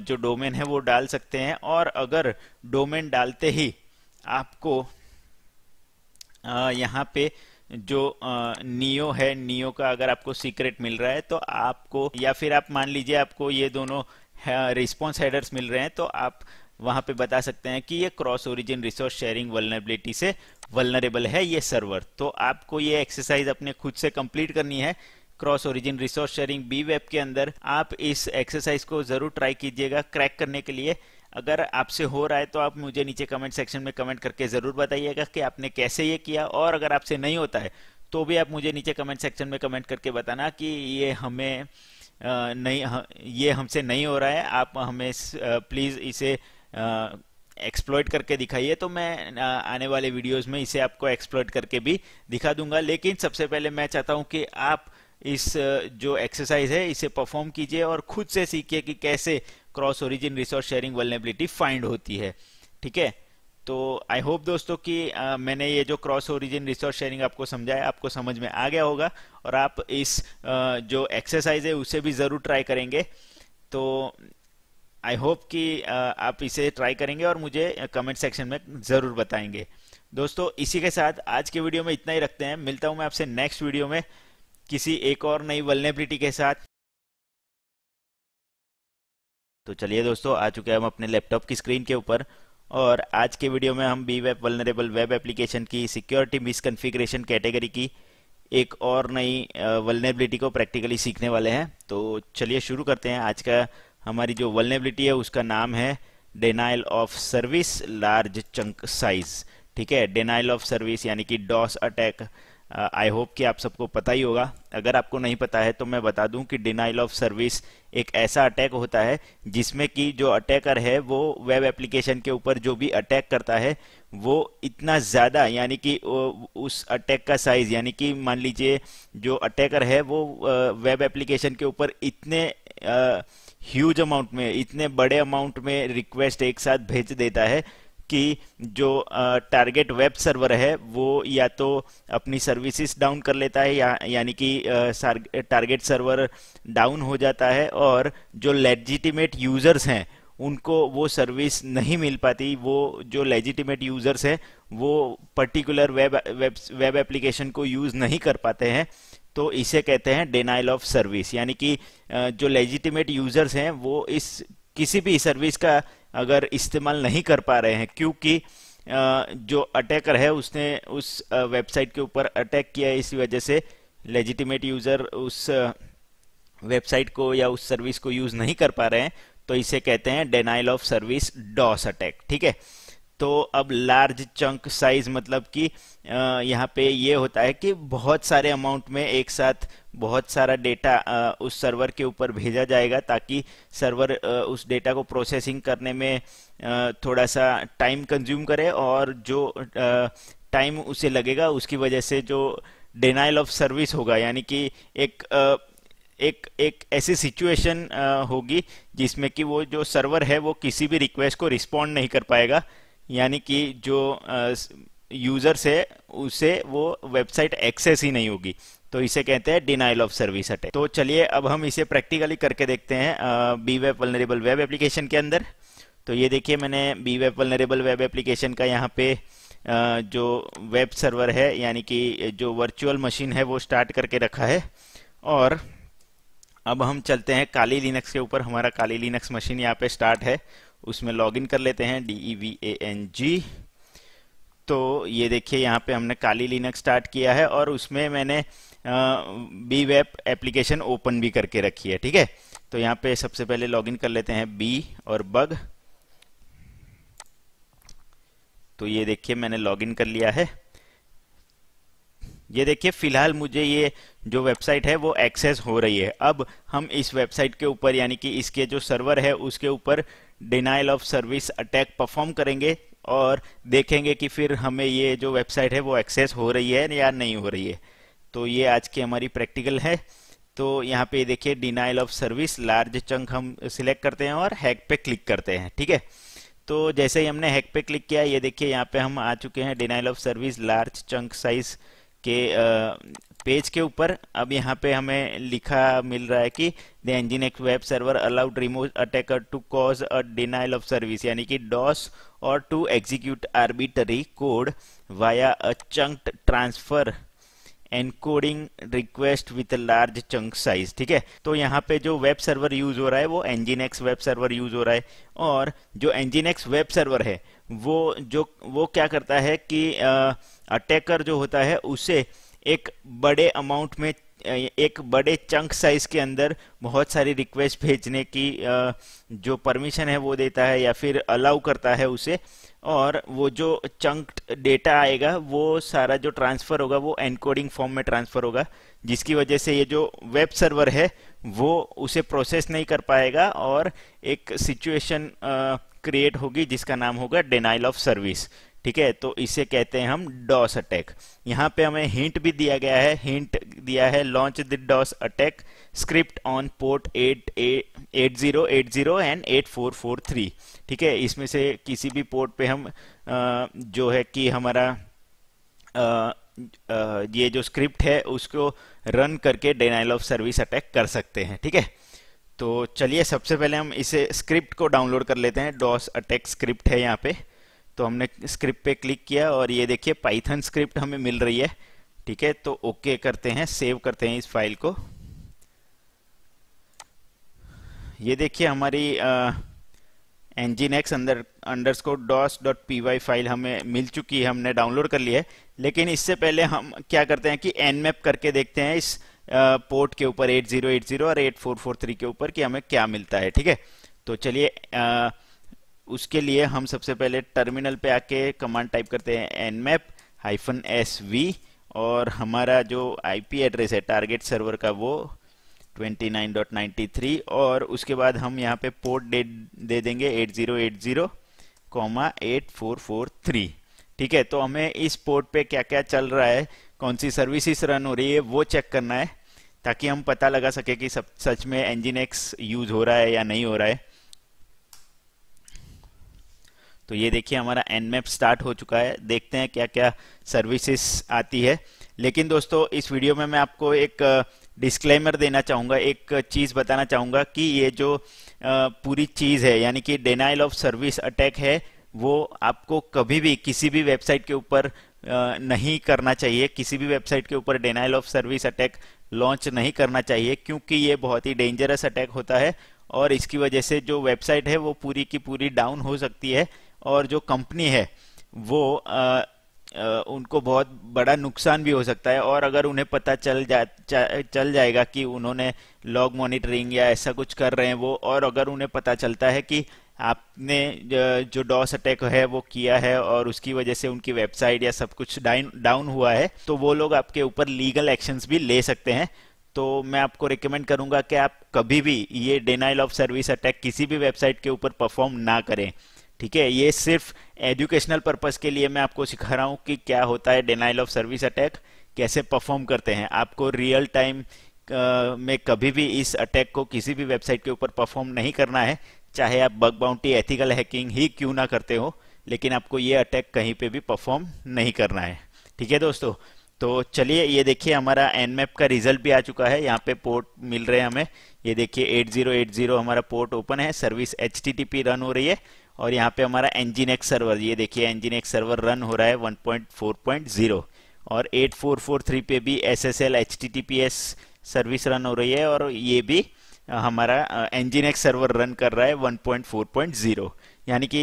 जो डोमेन है वो डाल सकते हैं और अगर डोमेन डालते ही आपको यहाँ पे जो नियो है नियो का अगर आपको सीक्रेट मिल रहा है तो आपको या फिर आप मान लीजिए आपको ये दोनों रिस्पॉन्स हेडर्स मिल रहे हैं तो आप वहां पे बता सकते हैं कि ये cross origin resource sharing vulnerability से वलनरेबल है ये सर्वर तो आपको ये एक्सरसाइज अपने खुद से कंप्लीट करनी है cross origin resource sharing B web के अंदर आप इस एक्सरसाइज को जरूर ट्राई कीजिएगा क्रैक करने के लिए अगर आपसे हो रहा है तो आप मुझे नीचे कमेंट सेक्शन में कमेंट करके ज़रूर बताइएगा कि आपने कैसे ये किया और अगर आपसे नहीं होता है तो भी आप मुझे नीचे कमेंट सेक्शन में कमेंट करके बताना कि ये हमें नहीं ये हमसे नहीं हो रहा है आप हमें प्लीज़ इसे एक्सप्लोइट करके दिखाइए तो मैं आने वाले वीडियोस में इसे आपको एक्सप्लोइट करके भी दिखा दूंगा लेकिन सबसे पहले मैं चाहता हूं कि आप इस जो एक्सरसाइज है इसे परफॉर्म कीजिए और खुद से सीखिए कि कैसे cross origin resource sharing vulnerability find होती है ठीक है तो आई होप दोस्तों कि आ, मैंने ये जो क्रॉस ओरिजिन रिसोर्स शेयरिंग आपको समझाया आपको समझ में आ गया होगा और आप इस आ, जो एक्सरसाइज है उसे भी ज़रूर ट्राई करेंगे तो आई होप कि आ, आप इसे ट्राई करेंगे और मुझे कमेंट सेक्शन में ज़रूर बताएंगे दोस्तों इसी के साथ आज के वीडियो में इतना ही रखते हैं मिलता हूं मैं आपसे नेक्स्ट वीडियो में किसी एक और नई वेलनेबिलिटी के साथ तो चलिए दोस्तों आ चुके हैं हम अपने लैपटॉप की स्क्रीन के ऊपर और आज के वीडियो में हम B web vulnerable web application की सिक्योरिटी मिसकन्फिग्रेशन कैटेगरी की एक और नई वलनेबिलिटी को प्रैक्टिकली सीखने वाले हैं तो चलिए शुरू करते हैं आज का हमारी जो वलनेबिलिटी है उसका नाम है denial of service large chunk size ठीक है डेनाइल ऑफ सर्विस यानी कि डॉस अटैक आई होप कि आप सबको पता ही होगा अगर आपको नहीं पता है तो मैं बता दूं कि डिनाइल ऑफ सर्विस एक ऐसा अटैक होता है जिसमें कि जो अटैकर है वो वेब एप्लीकेशन के ऊपर जो भी अटैक करता है वो इतना ज़्यादा यानी कि उस अटैक का साइज़ यानी कि मान लीजिए जो अटैकर है वो वेब एप्लीकेशन के ऊपर इतने ह्यूज अमाउंट में इतने बड़े अमाउंट में रिक्वेस्ट एक साथ भेज देता है कि जो टारगेट वेब सर्वर है वो या तो अपनी सर्विसेज डाउन कर लेता है या यानी कि टारगेट सर्वर डाउन हो जाता है और जो लेजिटिमेट यूजर्स हैं उनको वो सर्विस नहीं मिल पाती वो जो लेजिटिमेट यूजर्स हैं वो particular web web web application को यूज़ नहीं कर पाते हैं तो इसे कहते हैं डेनाइल ऑफ सर्विस यानी कि जो लेजिटिमेट यूजर्स हैं वो इस किसी भी सर्विस का अगर इस्तेमाल नहीं कर पा रहे हैं क्योंकि जो अटैकर है उसने उस वेबसाइट के ऊपर अटैक किया है इसी वजह से लेजिटिमेट यूज़र उस वेबसाइट को या उस सर्विस को यूज़ नहीं कर पा रहे हैं तो इसे कहते हैं denial of service DoS attack ठीक है तो अब लार्ज चंक साइज मतलब कि यहाँ पे ये होता है कि बहुत सारे अमाउंट में एक साथ बहुत सारा डेटा उस सर्वर के ऊपर भेजा जाएगा ताकि सर्वर उस डेटा को प्रोसेसिंग करने में थोड़ा सा टाइम कंज्यूम करे और जो टाइम उसे लगेगा उसकी वजह से जो डिनाइल ऑफ सर्विस होगा यानी कि एक एक एक ऐसी सिचुएशन होगी जिसमें कि वो जो सर्वर है वो किसी भी रिक्वेस्ट को रिस्पॉन्ड नहीं कर पाएगा यानी कि जो यूजर्स है उसे वो वेबसाइट एक्सेस ही नहीं होगी तो इसे कहते हैं डिनाइल ऑफ सर्विस अटैक तो चलिए अब हम इसे प्रैक्टिकली करके देखते हैं B web vulnerable web application के अंदर तो ये देखिए मैंने B web vulnerable web application का यहाँ पे जो वेब सर्वर है यानी कि जो वर्चुअल मशीन है वो स्टार्ट करके रखा है और अब हम चलते हैं काली लिनक्स के ऊपर हमारा काली लिनक्स मशीन यहाँ पे स्टार्ट है उसमें लॉगिन कर लेते हैं D E V A N G तो ये देखिए यहाँ पे हमने काली लिनक स्टार्ट किया है और उसमें मैंने बी वेब एप्लीकेशन ओपन भी करके रखी है ठीक है तो यहाँ पे सबसे पहले लॉगिन कर लेते हैं बी और बग तो ये देखिए मैंने लॉगिन कर लिया है ये देखिए फिलहाल मुझे ये जो वेबसाइट है वो एक्सेस हो रही है अब हम इस वेबसाइट के ऊपर यानी कि इसके जो सर्वर है उसके ऊपर denial of service attack perform करेंगे और देखेंगे कि फिर हमें ये जो वेबसाइट है वो एक्सेस हो रही है या नहीं हो रही है तो ये आज की हमारी प्रैक्टिकल है तो यहाँ पे देखिए denial of service large chunk हम सिलेक्ट करते हैं और हैक पे क्लिक करते हैं ठीक है तो जैसे ही हमने हैक पे क्लिक किया ये देखिए यहाँ पे हम आ चुके हैं denial of service large chunk size के पेज के ऊपर अब यहाँ पे हमें लिखा मिल रहा है कि the X web server allowed remote attacker to cause a denial of service यानी कि डॉस और to execute arbitrary code via a chunk transfer encoding request with large chunk size ठीक है तो यहाँ पे जो वेब सर्वर यूज हो रहा है वो एनजीनेक्स वेब सर्वर यूज हो रहा है और जो एनजीनेक्स वेब सर्वर है वो जो वो क्या करता है कि अटैकर जो होता है उसे एक बड़े अमाउंट में एक बड़े चंक साइज के अंदर बहुत सारी रिक्वेस्ट भेजने की जो परमिशन है वो देता है या फिर अलाउ करता है उसे और वो जो चंक डेटा आएगा वो सारा जो ट्रांसफ़र होगा वो एनकोडिंग फॉर्म में ट्रांसफ़र होगा जिसकी वजह से ये जो वेब सर्वर है वो उसे प्रोसेस नहीं कर पाएगा और एक सिचुएशन क्रिएट होगी जिसका नाम होगा डिनाइल ऑफ सर्विस ठीक है तो इसे कहते हैं हम डॉस अटैक यहाँ पे हमें हिंट भी दिया गया है हिंट दिया है launch the DoS attack script on port eight eight zero eight zero and eight four four three ठीक है इसमें से किसी भी पोर्ट पे हम जो है कि हमारा ये जो स्क्रिप्ट है उसको रन करके डेनाइल ऑफ सर्विस अटैक कर सकते हैं ठीक है तो चलिए सबसे पहले हम इसे स्क्रिप्ट को डाउनलोड कर लेते हैं डॉस अटैक स्क्रिप्ट है यहाँ पे तो हमने स्क्रिप्ट पे क्लिक किया और ये देखिए पाइथन स्क्रिप्ट हमें मिल रही है ठीक है तो ओके करते हैं सेव करते हैं इस फाइल को ये देखिए हमारी एनजीन एक्स अंदर underscore DoS dot P Y file हमें मिल चुकी है हमने डाउनलोड कर लिया है लेकिन इससे पहले हम क्या करते हैं कि एन मैप करके देखते हैं इस पोर्ट के ऊपर 8080 और 8443 के ऊपर कि हमें क्या मिलता है ठीक है तो चलिए उसके लिए हम सबसे पहले टर्मिनल पे आके कमांड टाइप करते हैं N map hyphen S V और हमारा जो आईपी एड्रेस है टारगेट सर्वर का वो 29.93 और उसके बाद हम यहाँ पे पोर्ट डेट दे देंगे 8080 कॉमा एट ठीक है तो हमें इस पोर्ट पे क्या क्या चल रहा है कौन सी सर्विसेज रन हो रही है वो चेक करना है ताकि हम पता लगा सके कि सब सच में एंजिन एक्स यूज हो रहा है या नहीं हो रहा है तो ये देखिए हमारा एनमैप स्टार्ट हो चुका है देखते हैं क्या क्या सर्विसेस आती है लेकिन दोस्तों इस वीडियो में मैं आपको एक डिस्क्लेमर देना चाहूँगा एक चीज़ बताना चाहूँगा कि ये जो पूरी चीज़ है यानी कि डेनाइल ऑफ सर्विस अटैक है वो आपको कभी भी किसी भी वेबसाइट के ऊपर नहीं करना चाहिए किसी भी वेबसाइट के ऊपर denial of service attack launch नहीं करना चाहिए क्योंकि ये बहुत ही डेंजरस अटैक होता है और इसकी वजह से जो वेबसाइट है वो पूरी की पूरी डाउन हो सकती है और जो कंपनी है वो आ, आ, उनको बहुत बड़ा नुकसान भी हो सकता है और अगर उन्हें पता चल जा चल जाएगा कि उन्होंने लॉग मॉनिटरिंग या ऐसा कुछ कर रहे हैं वो और अगर उन्हें पता चलता है कि आपने जो डॉस अटैक है वो किया है और उसकी वजह से उनकी वेबसाइट या सब कुछ डाउन हुआ है तो वो लोग आपके ऊपर लीगल एक्शंस भी ले सकते हैं तो मैं आपको रिकमेंड करूंगा कि आप कभी भी ये डेनाइल ऑफ सर्विस अटैक किसी भी वेबसाइट के ऊपर परफॉर्म ना करें ठीक है ये सिर्फ एजुकेशनल पर्पज के लिए मैं आपको सिखा रहा हूँ कि क्या होता है डिनाइल ऑफ सर्विस अटैक कैसे परफॉर्म करते हैं आपको रियल टाइम में कभी भी इस अटैक को किसी भी वेबसाइट के ऊपर परफॉर्म नहीं करना है चाहे आप बग बाउंटी एथिकल हैकिंग ही क्यों ना करते हो लेकिन आपको ये अटैक कहीं पे भी परफॉर्म नहीं करना है ठीक है दोस्तों तो चलिए ये देखिए हमारा एनमेप का रिजल्ट भी आ चुका है यहाँ पे पोर्ट मिल रहे हैं हमें ये देखिए 8080 हमारा पोर्ट ओपन है सर्विस एच रन हो रही है और यहाँ पे हमारा एक्स सर्वर ये देखिए एक्स सर्वर रन हो रहा है 1.4.0 और 8443 पे भी पी एस सर्विस रन हो रही है और ये भी हमारा एक्स सर्वर रन कर रहा है 1.4.0 यानी कि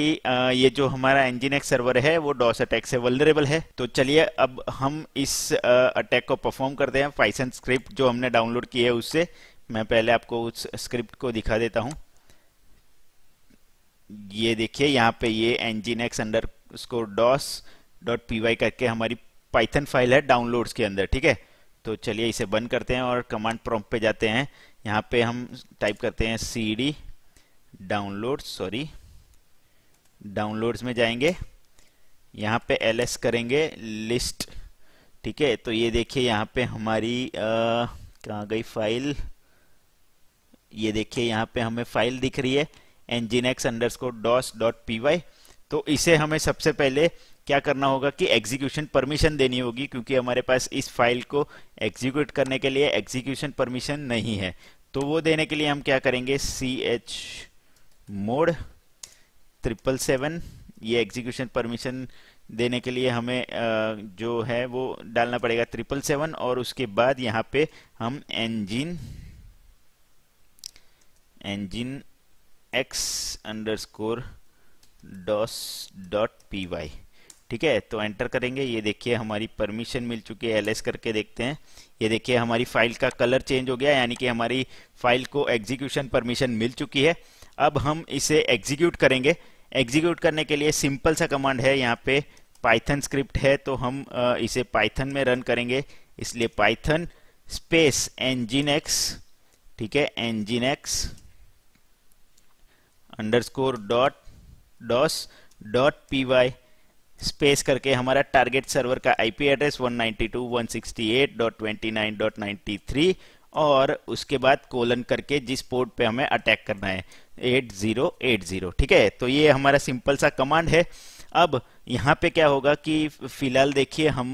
ये जो हमारा एक्स सर्वर है वो डॉस अटैक से वल्नरेबल है तो चलिए अब हम इस अटैक को परफॉर्म करते हैं पाइसन स्क्रिप्ट जो हमने डाउनलोड की है उससे मैं पहले आपको उस स्क्रिप्ट को दिखा देता हूँ ये देखिए यहाँ पे ये nginx underscore DoS dot P करके हमारी पाइथन फाइल है डाउनलोड्स के अंदर ठीक है तो चलिए इसे बंद करते हैं और कमांड प्रॉम्प्ट पे जाते हैं यहाँ पे हम टाइप करते हैं C D download sorry downloads में जाएंगे यहाँ पे एल एस करेंगे लिस्ट ठीक है तो ये देखिए यहाँ पे हमारी कहाँ गई फाइल ये देखिए यहाँ पे हमें फाइल दिख रही है nginx underscore dos dot py तो इसे हमें सबसे पहले क्या करना होगा कि एग्जीक्यूशन परमिशन देनी होगी क्योंकि हमारे पास इस फाइल को एग्जीक्यूट करने के लिए एग्जीक्यूशन परमिशन नहीं है तो वो देने के लिए हम क्या करेंगे C H mod triple seven ये एग्जीक्यूशन परमिशन देने के लिए हमें जो है वो डालना पड़ेगा ट्रिपल सेवन और उसके बाद यहाँ पे हम engine nginx score DoS dot P Y ठीक है तो एंटर करेंगे ये देखिए हमारी परमिशन मिल चुकी है एलएस करके देखते हैं ये देखिए हमारी फाइल का कलर चेंज हो गया यानी कि हमारी फाइल को एग्जीक्यूशन परमिशन मिल चुकी है अब हम इसे एग्जीक्यूट करेंगे एग्जीक्यूट करने के लिए सिंपल सा कमांड है यहाँ पे पाइथन स्क्रिप्ट है तो हम इसे पाइथन में रन करेंगे इसलिए पाइथन स्पेस एनजीनेक्स ठीक है nginx underscore dot DoS dot P Y space करके हमारा टारगेट सर्वर का आईपी एड्रेस 192.168.29.93 और उसके बाद कोलन करके जिस पोर्ट पे हमें अटैक करना है 8080 ठीक है तो ये हमारा सिंपल सा कमांड है अब यहाँ पे क्या होगा कि फिलहाल देखिए हम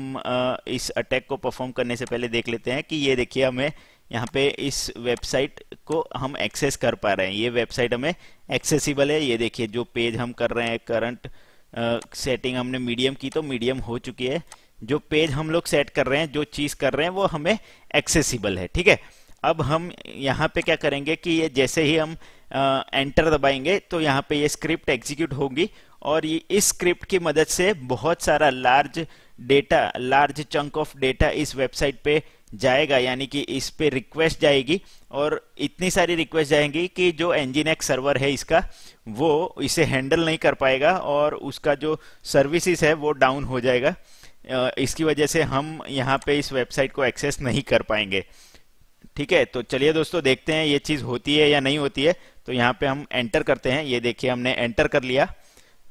इस अटैक को परफॉर्म करने से पहले देख लेते हैं कि ये देखिए हमें यहाँ पे इस वेबसाइट को हम एक्सेस कर पा रहे हैं ये वेबसाइट हमें एक्सेसिबल है ये देखिए जो पेज हम कर रहे हैं करंट सेटिंग हमने मीडियम की तो मीडियम हो चुकी है जो पेज हम लोग सेट कर रहे हैं जो चीज़ कर रहे हैं वो हमें एक्सेसिबल है ठीक है अब हम यहाँ पे क्या करेंगे कि ये जैसे ही हम एंटर एंटर दबाएंगे तो यहाँ पे ये स्क्रिप्ट एग्जीक्यूट होगी और ये इस स्क्रिप्ट की मदद से बहुत सारा large data large chunk of data इस वेबसाइट पे जाएगा यानी कि इस पे रिक्वेस्ट जाएगी और इतनी सारी रिक्वेस्ट जाएंगी कि जो एक्स सर्वर है इसका वो इसे हैंडल नहीं कर पाएगा और उसका जो सर्विसेज है वो डाउन हो जाएगा इसकी वजह से हम यहाँ पे इस वेबसाइट को एक्सेस नहीं कर पाएंगे ठीक है तो चलिए दोस्तों देखते हैं ये चीज़ होती है या नहीं होती है तो यहाँ पे हम एंटर करते हैं ये देखिए हमने एंटर कर लिया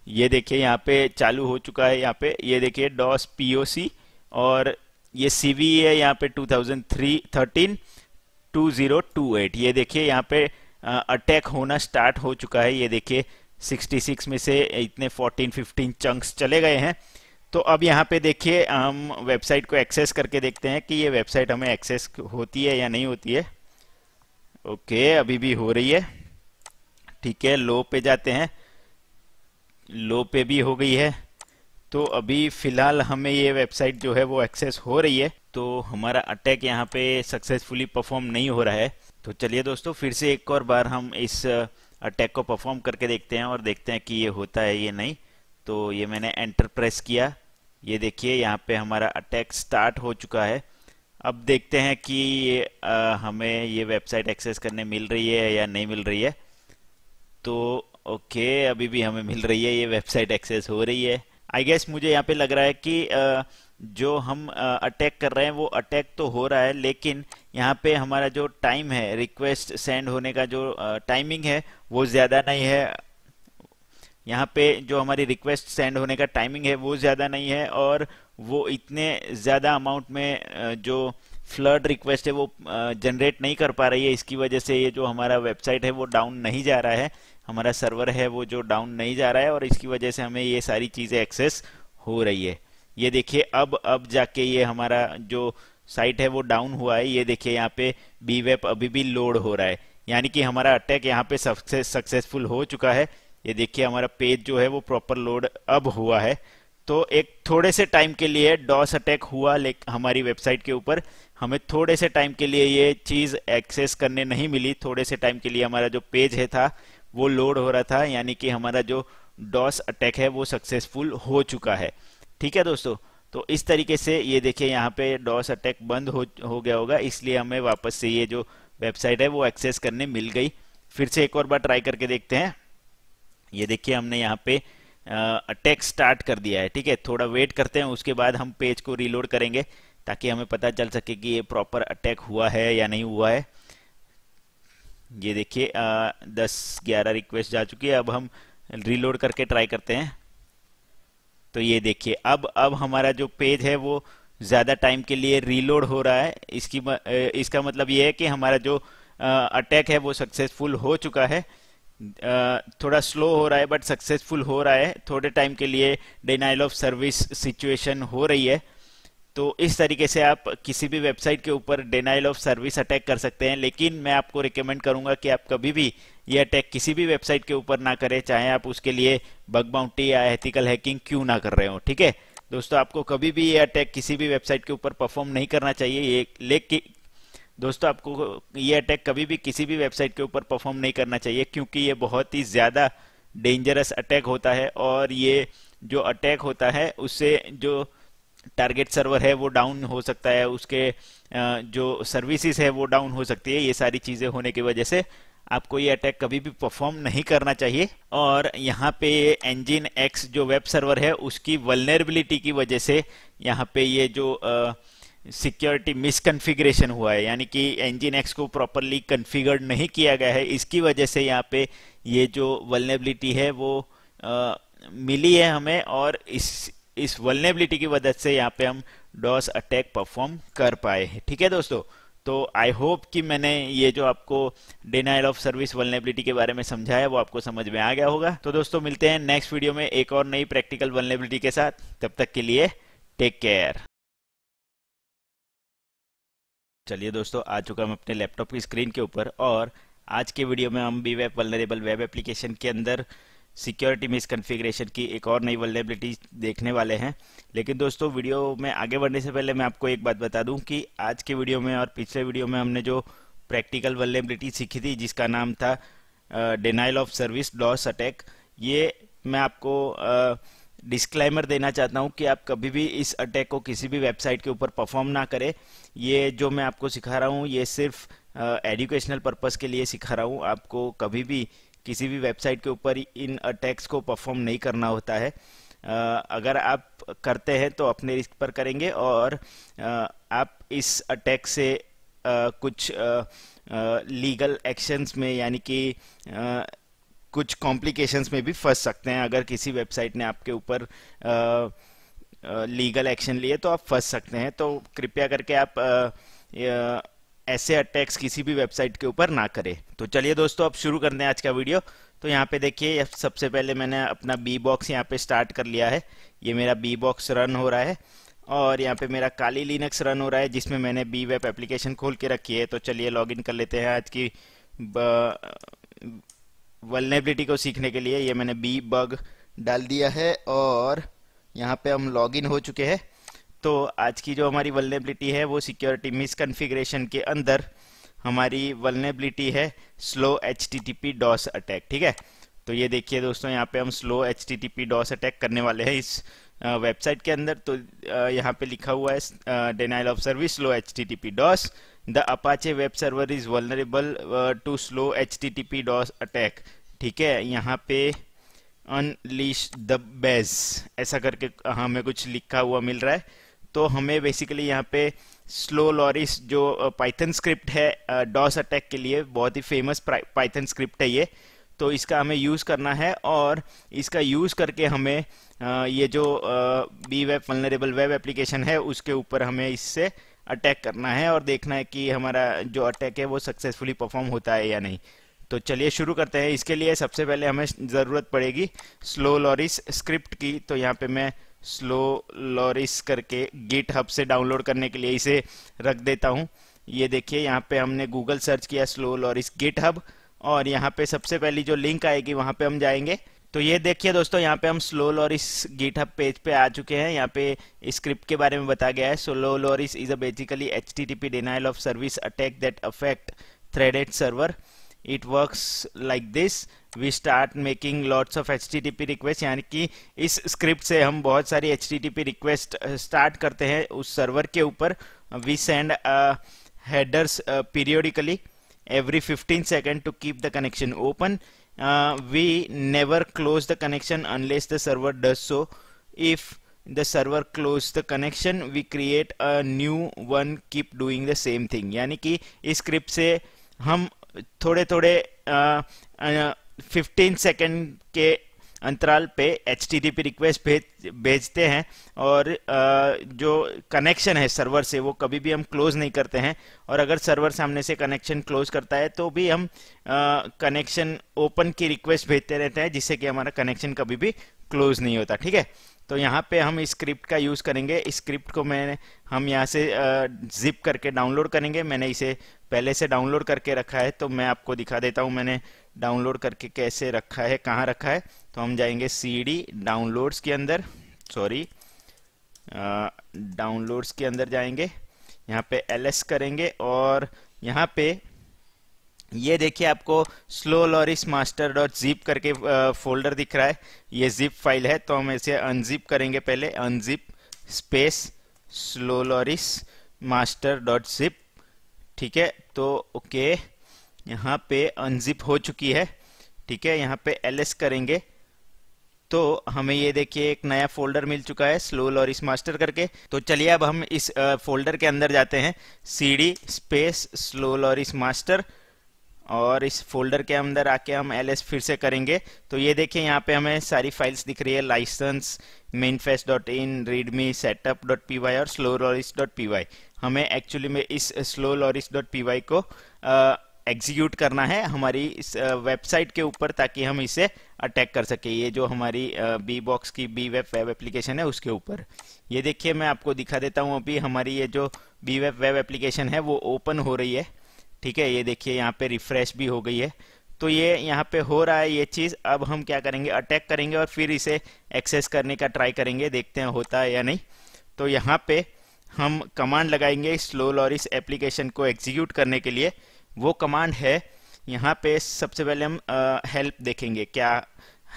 ये देखिए यहाँ पे चालू हो चुका है यहाँ पे ये देखिए डॉस पी और ये सी है यहाँ पे two thousand three thirteen two zero two eight ये देखिए यहाँ पे अटैक होना स्टार्ट हो चुका है ये देखिए 66 में से इतने 14 15 चंक्स चले गए हैं तो अब यहाँ पे देखिए हम वेबसाइट को एक्सेस करके देखते हैं कि ये वेबसाइट हमें एक्सेस होती है या नहीं होती है ओके अभी भी हो रही है ठीक है लो पे जाते हैं लो पे भी हो गई है तो अभी फिलहाल हमें ये वेबसाइट जो है वो एक्सेस हो रही है तो हमारा अटैक यहाँ पे सक्सेसफुली परफॉर्म नहीं हो रहा है तो चलिए दोस्तों फिर से एक और बार हम इस अटैक को परफॉर्म करके देखते हैं और देखते हैं कि ये होता है ये नहीं तो ये मैंने एंटर प्रेस किया ये देखिए यहाँ पे हमारा अटैक स्टार्ट हो चुका है अब देखते हैं कि ये, आ, हमें ये वेबसाइट एक्सेस करने मिल रही है या नहीं मिल रही है तो ओके अभी भी हमें मिल रही है ये वेबसाइट एक्सेस हो रही है आई गेस मुझे यहाँ पे लग रहा है कि जो हम अटैक कर रहे हैं वो अटैक तो हो रहा है लेकिन यहाँ पे हमारा जो टाइम है रिक्वेस्ट सेंड होने का जो टाइमिंग है वो ज़्यादा नहीं है यहाँ पे जो हमारी रिक्वेस्ट सेंड होने का टाइमिंग है वो ज़्यादा नहीं है और वो इतने ज़्यादा अमाउंट में जो फ्लड रिक्वेस्ट है वो जनरेट नहीं कर पा रही है इसकी वजह से ये जो हमारा वेबसाइट है वो डाउन नहीं जा रहा है हमारा सर्वर है वो जो डाउन नहीं जा रहा है और इसकी वजह से हमें ये सारी चीज़ें एक्सेस हो रही है ये देखिए अब अब जाके ये हमारा जो साइट है वो डाउन हुआ है ये देखिए यहाँ पे बी वेब अभी भी लोड हो रहा है यानी कि हमारा अटैक यहाँ पे सक्सेस सक्सेसफुल हो चुका है ये देखिए हमारा पेज जो है वो प्रॉपर लोड अब हुआ है तो एक थोड़े से टाइम के लिए डॉस अटैक हुआ हमारी वेबसाइट के ऊपर हमें थोड़े से टाइम के लिए ये चीज़ एक्सेस करने नहीं मिली थोड़े से टाइम के लिए हमारा जो पेज है था वो लोड हो रहा था यानी कि हमारा जो डॉस अटैक है वो सक्सेसफुल हो चुका है ठीक है दोस्तों तो इस तरीके से ये देखिए यहाँ पे डॉस अटैक बंद हो हो गया होगा इसलिए हमें वापस से ये जो वेबसाइट है वो एक्सेस करने मिल गई फिर से एक और बार ट्राई करके देखते हैं ये देखिए हमने यहाँ पे अटैक स्टार्ट कर दिया है ठीक है थोड़ा वेट करते हैं उसके बाद हम पेज को रीलोड करेंगे ताकि हमें पता चल सके कि ये प्रॉपर अटैक हुआ है या नहीं हुआ है ये देखिए दस ग्यारह रिक्वेस्ट जा चुकी है अब हम रीलोड करके ट्राई करते हैं तो ये देखिए अब अब हमारा जो पेज है वो ज़्यादा टाइम के लिए रीलोड हो रहा है इसकी इसका मतलब ये है कि हमारा जो अटैक है वो सक्सेसफुल हो चुका है थोड़ा स्लो हो रहा है बट सक्सेसफुल हो रहा है थोड़े टाइम के लिए डिनाइल ऑफ सर्विस सिचुएशन हो रही है तो इस तरीके से आप किसी भी वेबसाइट के ऊपर डेनाइल ऑफ सर्विस अटैक कर सकते हैं लेकिन मैं आपको रिकमेंड करूंगा कि आप कभी भी ये अटैक किसी भी वेबसाइट के ऊपर ना करें चाहे आप उसके लिए बग बाउंटी या एथिकल हैकिंग क्यों ना कर रहे हो ठीक है दोस्तों आपको कभी भी ये अटैक किसी भी वेबसाइट के ऊपर परफॉर्म नहीं करना चाहिए ये लेकिन दोस्तों आपको ये अटैक कभी भी किसी भी वेबसाइट के ऊपर परफॉर्म नहीं करना चाहिए क्योंकि ये बहुत ही ज़्यादा डेंजरस अटैक होता है और ये जो अटैक होता है उससे जो टारगेट सर्वर है वो डाउन हो सकता है उसके जो सर्विसेज है वो डाउन हो सकती है ये सारी चीज़ें होने की वजह से आपको ये अटैक कभी भी परफॉर्म नहीं करना चाहिए और यहाँ पे एंजिन एक्स जो वेब सर्वर है उसकी वलनरेबिलिटी की वजह से यहाँ पे ये जो सिक्योरिटी मिसकन्फिग्रेशन हुआ है यानी कि एंजिन एक्स को प्रॉपरली कन्फिगर्ड नहीं किया गया है इसकी वजह से यहाँ पे ये जो वलनेबिलिटी है वो आ, मिली है हमें और इस इस वलनेबिलिटी की मदद से यहाँ पे हम डॉस अटैक परफॉर्म कर पाए हैं ठीक है दोस्तों तो आई होप कि मैंने ये जो आपको डिनाइल ऑफ सर्विस वलनेबिलिटी के बारे में समझाया वो आपको समझ में आ गया होगा तो दोस्तों मिलते हैं नेक्स्ट वीडियो में एक और नई प्रैक्टिकल वलनेबिलिटी के साथ तब तक के लिए टेक केयर चलिए दोस्तों आ चुका हम अपने लैपटॉप की स्क्रीन के ऊपर और आज के वीडियो में हम बी वेब वेब एप्लीकेशन के अंदर सिक्योरिटी मिसकन्फिग्रेशन की एक और नई वलेबिलिटी देखने वाले हैं लेकिन दोस्तों वीडियो में आगे बढ़ने से पहले मैं आपको एक बात बता दूं कि आज के वीडियो में और पिछले वीडियो में हमने जो प्रैक्टिकल वलेबिलिटी सीखी थी जिसका नाम था denial of service loss attack ये मैं आपको डिस्क्लेमर uh, देना चाहता हूँ कि आप कभी भी इस अटैक को किसी भी वेबसाइट के ऊपर परफॉर्म ना करें ये जो मैं आपको सिखा रहा हूँ ये सिर्फ एजुकेशनल uh, पर्पज़ के लिए सिखा रहा हूँ आपको कभी भी uh, किसी भी वेबसाइट के ऊपर इन अटैक्स को परफॉर्म नहीं करना होता है अगर आप करते हैं तो अपने रिस्क पर करेंगे और आप इस अटैक से कुछ लीगल एक्शंस में यानी कि कुछ कॉम्प्लिकेशंस में भी फंस सकते हैं अगर किसी वेबसाइट ने आपके ऊपर लीगल एक्शन लिए तो आप फंस सकते हैं तो कृपया करके आप ऐसे अटैक्स किसी भी वेबसाइट के ऊपर ना करे तो चलिए दोस्तों अब शुरू करते हैं आज का वीडियो तो यहाँ पे देखिए सबसे पहले मैंने अपना बी बॉक्स यहाँ पे स्टार्ट कर लिया है ये मेरा बी बॉक्स रन हो रहा है और यहाँ पे मेरा काली लिनक्स रन हो रहा है जिसमें मैंने बी वेब एप्लीकेशन खोल के रखी है तो चलिए लॉग कर लेते हैं आज की वलनेबिलिटी को सीखने के लिए ये मैंने बी बग डाल दिया है और यहाँ पे हम लॉग हो चुके हैं तो आज की जो हमारी वलनेबिलिटी है वो सिक्योरिटी मिसकन्फिग्रेशन के अंदर हमारी वलनेबिलिटी है slow H T DoS attack ठीक है तो ये देखिए दोस्तों यहाँ पे हम slow H T DoS attack करने वाले हैं इस वेबसाइट के अंदर तो यहाँ पे लिखा हुआ है denial of service slow H T DoS the Apache web server is vulnerable to slow H T DoS attack ठीक है यहाँ पे अनलिश द बेज ऐसा करके हाँ, हमें कुछ लिखा हुआ मिल रहा है तो हमें बेसिकली यहाँ पे स्लो लॉरिस जो पाइथन स्क्रिप्ट है डॉस अटैक के लिए बहुत ही फेमस पाइथन स्क्रिप्ट है ये तो इसका हमें यूज़ करना है और इसका यूज़ करके हमें ये जो B web vulnerable web application है उसके ऊपर हमें इससे अटैक करना है और देखना है कि हमारा जो अटैक है वो सक्सेसफुली परफॉर्म होता है या नहीं तो चलिए शुरू करते हैं इसके लिए सबसे पहले हमें ज़रूरत पड़ेगी स्लो लॉरिस स्क्रिप्ट की तो यहाँ पे मैं स्लो लॉरिस करके गिट हब से डाउनलोड करने के लिए इसे रख देता हूँ ये देखिए यहाँ पे हमने गूगल सर्च किया स्लो लॉरिस गिट हब और यहाँ पे सबसे पहली जो लिंक आएगी वहाँ पे हम जाएंगे तो ये देखिए दोस्तों यहाँ पे हम slow loris GitHub page पे आ चुके हैं यहाँ पे स्क्रिप्ट के बारे में बताया गया है slow loris is a basically H T TP denial of service attack that affect threaded server it work like this we start making lots of H request यानी कि इस स्क्रिप्ट से हम बहुत सारी एच रिक्वेस्ट स्टार्ट करते हैं उस सर्वर के ऊपर we send headers periodically every 15 second to keep the connection open we never close the connection unless the server does so if the server close the connection we create a new one keep doing the same thing यानी कि इस स्क्रिप्ट से हम थोड़े थोड़े 15 सेकेंड के अंतराल पे एच रिक्वेस्ट भेज भेजते हैं और जो कनेक्शन है सर्वर से वो कभी भी हम क्लोज नहीं करते हैं और अगर सर्वर सामने से कनेक्शन क्लोज करता है तो भी हम कनेक्शन ओपन की रिक्वेस्ट भेजते रहते हैं जिससे कि हमारा कनेक्शन कभी भी क्लोज नहीं होता ठीक है तो यहाँ पे हम स्क्रिप्ट का यूज़ करेंगे स्क्रिप्ट को मैंने हम यहाँ से जिप करके डाउनलोड करेंगे मैंने इसे पहले से डाउनलोड करके रखा है तो मैं आपको दिखा देता हूँ मैंने डाउनलोड करके कैसे रखा है कहाँ रखा है तो हम जाएंगे सी डी डाउनलोड्स के अंदर सॉरी डाउनलोड्स के अंदर जाएंगे यहाँ पे एल एस करेंगे और यहाँ पे ये देखिए आपको slow loris master dot zip करके फोल्डर दिख रहा है ये जिप फाइल है तो हम इसे अनजिप करेंगे पहले unzip space slow loris master dot zip ठीक है तो ओके okay. यहाँ पे अनजिप हो चुकी है ठीक है यहाँ पे एल एस करेंगे तो हमें ये देखिए एक नया फोल्डर मिल चुका है स्लो लॉरिस मास्टर करके तो चलिए अब हम इस फोल्डर के अंदर जाते हैं C D space slow loris master और इस फोल्डर के अंदर आके हम एल एस फिर से करेंगे तो ये देखिए यहाँ पे हमें सारी फाइल्स दिख रही है license main face dot in readme setup dot P Y और slow loris dot P Y हमें एक्चुअली में इस slow loris dot P Y को एग्जीक्यूट करना है हमारी इस वेबसाइट के ऊपर ताकि हम इसे अटैक कर सके ये जो हमारी बी बॉक्स की बी वेब वेब एप्लीकेशन है उसके ऊपर ये देखिए मैं आपको दिखा देता हूँ अभी हमारी ये जो बी वेब वेब एप्लीकेशन है वो ओपन हो रही है ठीक है ये देखिए यहाँ पे रिफ्रेश भी हो गई है तो ये यहाँ पे हो रहा है ये चीज़ अब हम क्या करेंगे अटैक करेंगे और फिर इसे एक्सेस करने का ट्राई करेंगे देखते हैं होता है या नहीं तो यहाँ पे हम कमांड लगाएंगे स्लो लॉरिस एप्लीकेशन को एग्जीक्यूट करने के लिए वो कमांड है यहाँ पे सबसे पहले हम हेल्प देखेंगे क्या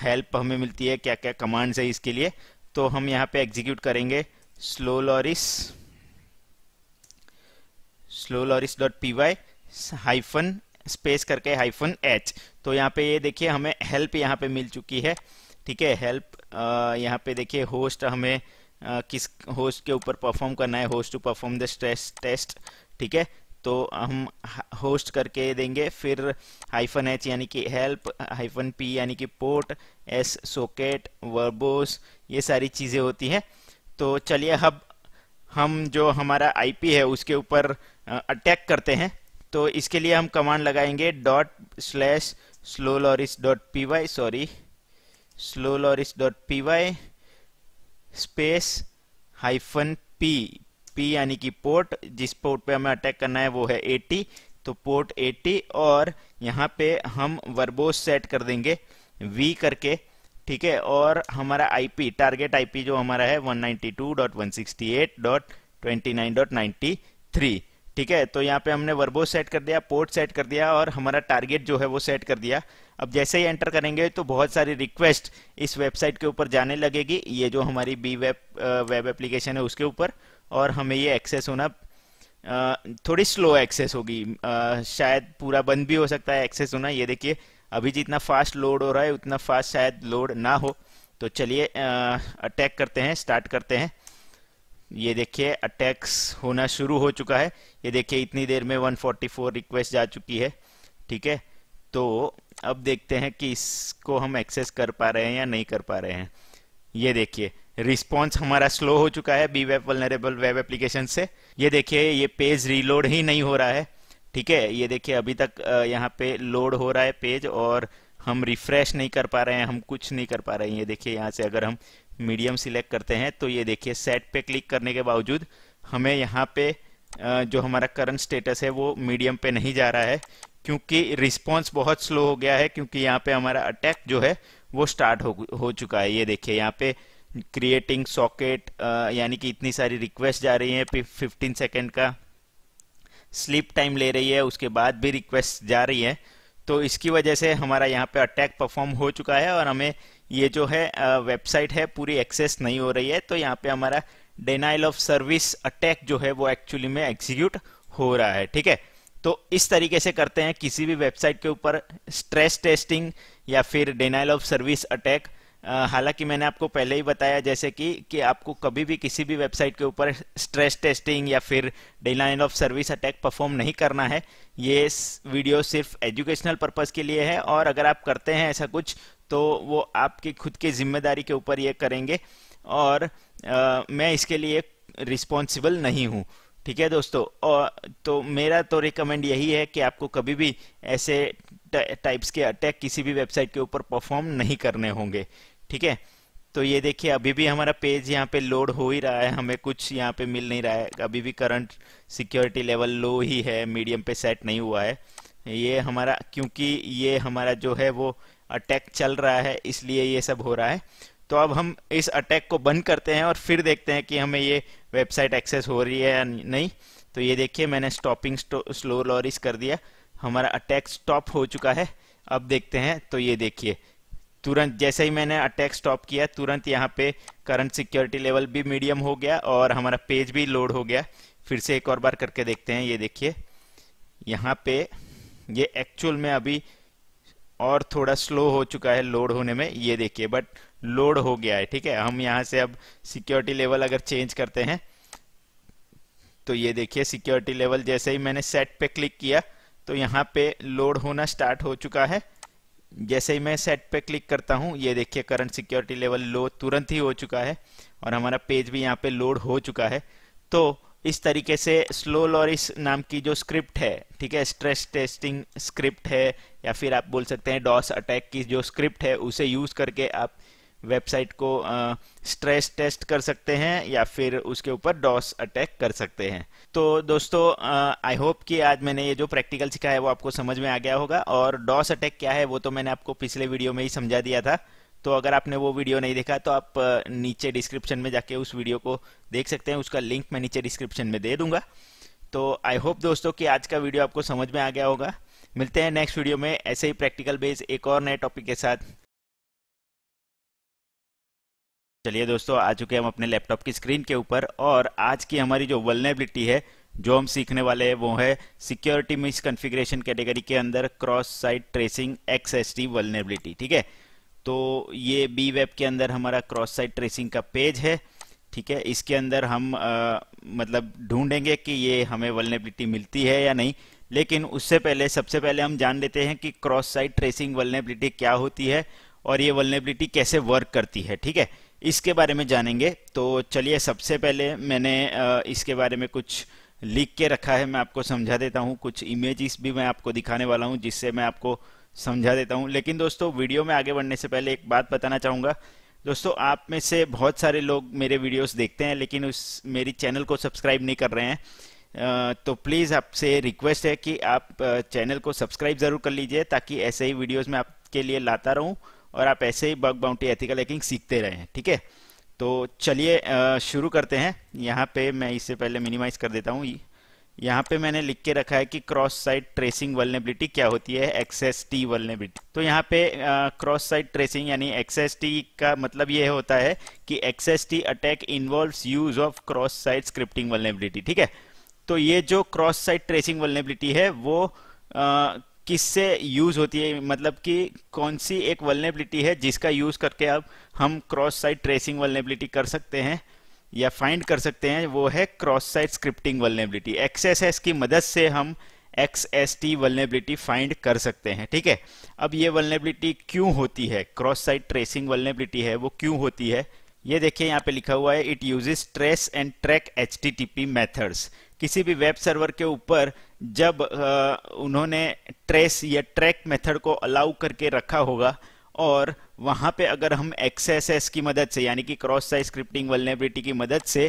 हेल्प हमें मिलती है क्या क्या कमांड्स है इसके लिए तो हम यहाँ पे एग्जीक्यूट करेंगे slow loris slow loris dot P Y hyphen space करके हाइफन एच तो यहाँ पे ये देखिए हमें हेल्प यहाँ पे मिल चुकी है ठीक है हेल्प यहाँ पे देखिए होस्ट हमें आ, किस होस्ट के ऊपर परफॉर्म करना है host to perform the stress test ठीक है तो हम होस्ट करके देंगे फिर हाइफन एच यानी कि हेल्प हाइफन पी यानी कि पोर्ट एस सोकेट वर्बोस ये सारी चीज़ें होती हैं तो चलिए अब हम जो हमारा आईपी है उसके ऊपर अटैक करते हैं तो इसके लिए हम कमांड लगाएंगे dot slash slow loris dot P Y sorry slow loris dot P Y space hyphen P P यानी कि पोर्ट जिस पोर्ट पे हमें अटैक करना है वो है एटी तो पोर्ट एटी और यहाँ पे हम वर्बोस सेट कर देंगे वी करके ठीक है और हमारा आईपी टारगेट आईपी जो हमारा है 192.168.29.93 ठीक है तो यहाँ पे हमने वर्बो सेट कर दिया पोर्ट सेट कर दिया और हमारा टारगेट जो है वो सेट कर दिया अब जैसे ही एंटर करेंगे तो बहुत सारी रिक्वेस्ट इस वेबसाइट के ऊपर जाने लगेगी ये जो हमारी बी वेब वेब एप्लीकेशन है उसके ऊपर और हमें ये एक्सेस होना थोड़ी स्लो एक्सेस होगी शायद पूरा बंद भी हो सकता है एक्सेस होना ये देखिए अभी जितना फास्ट लोड हो रहा है उतना फास्ट शायद लोड ना हो तो चलिए अटैक करते हैं स्टार्ट करते हैं ये देखिए अटैक्स होना शुरू हो चुका है ये देखिए इतनी देर में 144 रिक्वेस्ट जा चुकी है ठीक है तो अब देखते हैं कि इसको हम एक्सेस कर पा रहे हैं या नहीं कर पा रहे हैं ये देखिए रिस्पॉन्स हमारा स्लो हो चुका है बी वेब वेबल वेब एप्लीकेशन से ये देखिए ये पेज रीलोड ही नहीं हो रहा है ठीक है ये देखिए अभी तक यहाँ पे लोड हो रहा है पेज और हम रिफ्रेश नहीं कर पा रहे हैं हम कुछ नहीं कर पा रहे हैं ये देखिए यहाँ से अगर हम मीडियम सिलेक्ट करते हैं तो ये देखिए सेट पे क्लिक करने के बावजूद हमें यहाँ पे जो हमारा करंट स्टेटस है वो मीडियम पे नहीं जा रहा है क्योंकि रिस्पॉन्स बहुत स्लो हो गया है क्योंकि यहाँ पे हमारा अटैक जो है वो स्टार्ट हो हो चुका है ये देखिए यहाँ पे क्रिएटिंग सॉकेट uh, यानी कि इतनी सारी रिक्वेस्ट जा रही है फिफ्टीन सेकेंड का स्लीप टाइम ले रही है उसके बाद भी रिक्वेस्ट जा रही है तो इसकी वजह से हमारा यहाँ पे अटैक परफॉर्म हो चुका है और हमें ये जो है वेबसाइट uh, है पूरी एक्सेस नहीं हो रही है तो यहाँ पे हमारा डेनाइल ऑफ सर्विस अटैक जो है वो एक्चुअली में एग्जीक्यूट हो रहा है ठीक है तो इस तरीके से करते हैं किसी भी वेबसाइट के ऊपर स्ट्रेस टेस्टिंग या फिर डेनाइल ऑफ सर्विस अटैक हालांकि मैंने आपको पहले ही बताया जैसे कि कि आपको कभी भी किसी भी वेबसाइट के ऊपर स्ट्रेस टेस्टिंग या फिर डिलाइन ऑफ सर्विस अटैक परफॉर्म नहीं करना है ये वीडियो सिर्फ एजुकेशनल पर्पज़ के लिए है और अगर आप करते हैं ऐसा कुछ तो वो आपकी खुद की जिम्मेदारी के ऊपर ये करेंगे और आ, मैं इसके लिए रिस्पॉन्सिबल नहीं हूँ ठीक है दोस्तों और तो मेरा तो रिकमेंड यही है कि आपको कभी भी ऐसे टाइप्स के अटैक किसी भी वेबसाइट के ऊपर परफॉर्म नहीं करने होंगे ठीक है तो ये देखिए अभी भी हमारा पेज यहाँ पे लोड हो ही रहा है हमें कुछ यहाँ पे मिल नहीं रहा है अभी भी करंट सिक्योरिटी लेवल लो ही है मीडियम पे सेट नहीं हुआ है ये हमारा क्योंकि ये हमारा जो है वो अटैक चल रहा है इसलिए ये सब हो रहा है तो अब हम इस अटैक को बंद करते हैं और फिर देखते हैं कि हमें ये वेबसाइट एक्सेस हो रही है या नहीं तो ये देखिए मैंने स्टॉपिंग स्लो लॉरिस कर दिया हमारा अटैक स्टॉप हो चुका है अब देखते हैं तो ये देखिए तुरंत जैसे ही मैंने अटैक स्टॉप किया तुरंत यहाँ पे करंट सिक्योरिटी लेवल भी मीडियम हो गया और हमारा पेज भी लोड हो गया फिर से एक और बार करके देखते हैं ये देखिए यहाँ पे ये एक्चुअल में अभी और थोड़ा स्लो हो चुका है लोड होने में ये देखिए बट लोड हो गया है ठीक है हम यहाँ से अब सिक्योरिटी लेवल अगर चेंज करते हैं तो ये देखिए सिक्योरिटी लेवल जैसे ही मैंने सेट पे क्लिक किया तो यहाँ पे लोड होना स्टार्ट हो चुका है जैसे ही मैं सेट पे क्लिक करता हूँ ये देखिए करंट सिक्योरिटी लेवल लो तुरंत ही हो चुका है और हमारा पेज भी यहाँ पे लोड हो चुका है तो इस तरीके से स्लो लॉरिस नाम की जो स्क्रिप्ट है ठीक है स्ट्रेस टेस्टिंग स्क्रिप्ट है या फिर आप बोल सकते हैं डॉस अटैक की जो स्क्रिप्ट है उसे यूज़ करके आप वेबसाइट को स्ट्रेस टेस्ट कर सकते हैं या फिर उसके ऊपर डॉस अटैक कर सकते हैं तो दोस्तों आई होप कि आज मैंने ये जो प्रैक्टिकल सीखा है वो आपको समझ में आ गया होगा और डॉस अटैक क्या है वो तो मैंने आपको पिछले वीडियो में ही समझा दिया था तो अगर आपने वो वीडियो नहीं देखा तो आप नीचे डिस्क्रिप्शन में जाके उस वीडियो को देख सकते हैं उसका लिंक मैं नीचे डिस्क्रिप्शन में दे दूंगा तो आई होप दोस्तों कि आज का वीडियो आपको समझ में आ गया होगा मिलते हैं नेक्स्ट वीडियो में ऐसे ही प्रैक्टिकल बेस एक और नए टॉपिक के साथ चलिए दोस्तों आ चुके हम अपने लैपटॉप की स्क्रीन के ऊपर और आज की हमारी जो वलनेबिलिटी है जो हम सीखने वाले हैं वो है सिक्योरिटी मिस कन्फिग्रेशन कैटेगरी के अंदर cross site tracing X S vulnerability ठीक है तो ये बी वेब के अंदर हमारा क्रॉस साइट ट्रेसिंग का पेज है ठीक है इसके अंदर हम आ, मतलब ढूंढेंगे कि ये हमें वलनेबिलिटी मिलती है या नहीं लेकिन उससे पहले सबसे पहले हम जान लेते हैं कि क्रॉस साइट ट्रेसिंग वलनेबिलिटी क्या होती है और ये वलनेबिलिटी कैसे वर्क करती है ठीक है इसके बारे में जानेंगे तो चलिए सबसे पहले मैंने इसके बारे में कुछ लिख के रखा है मैं आपको समझा देता हूँ कुछ इमेजेस भी मैं आपको दिखाने वाला हूँ जिससे मैं आपको समझा देता हूँ लेकिन दोस्तों वीडियो में आगे बढ़ने से पहले एक बात बताना चाहूँगा दोस्तों आप में से बहुत सारे लोग मेरे वीडियोस देखते हैं लेकिन उस मेरी चैनल को सब्सक्राइब नहीं कर रहे हैं तो प्लीज़ आपसे रिक्वेस्ट है कि आप चैनल को सब्सक्राइब ज़रूर कर लीजिए ताकि ऐसे ही वीडियोज मैं आपके लिए लाता रहूं और आप ऐसे ही बग बाउंटी एथिकल हैकिंग सीखते हैं ठीक है तो चलिए शुरू करते हैं यहाँ पे मैं इससे पहले मिनिमाइज कर देता हूँ यहाँ पे मैंने लिख के रखा है कि क्रॉस साइट ट्रेसिंग वर्नेबिलिटी क्या होती है एक्सेस टी वर्नेबिलिटी तो यहाँ पे क्रॉस साइट ट्रेसिंग यानी एक्सेस टी का मतलब ये होता है कि X S T attack involve use of cross site scripting vulnerability ठीक है तो ये जो क्रॉस साइट ट्रेसिंग वर्नेबिलिटी है वो किससे यूज होती है मतलब कि कौन सी एक वलनेबिलिटी है जिसका यूज करके अब हम क्रॉस साइट ट्रेसिंग वलनेबिलिटी कर सकते हैं या फाइंड कर सकते हैं वो है cross site scripting vulnerability XSS की मदद से हम X S T vulnerability find कर सकते हैं ठीक है अब ये वलनेबिलिटी क्यों होती है क्रॉस साइट ट्रेसिंग वलनेबिलिटी है वो क्यों होती है ये देखिए यहाँ पे लिखा हुआ है it uses trace and track H T T P किसी भी वेब सर्वर के ऊपर जब उन्होंने ट्रेस या ट्रैक मेथड को अलाउ करके रखा होगा और वहां पे अगर हम एक्सएसएस की मदद से यानी कि क्रॉस साइड स्क्रिप्टिंग वलनेबिलिटी की मदद से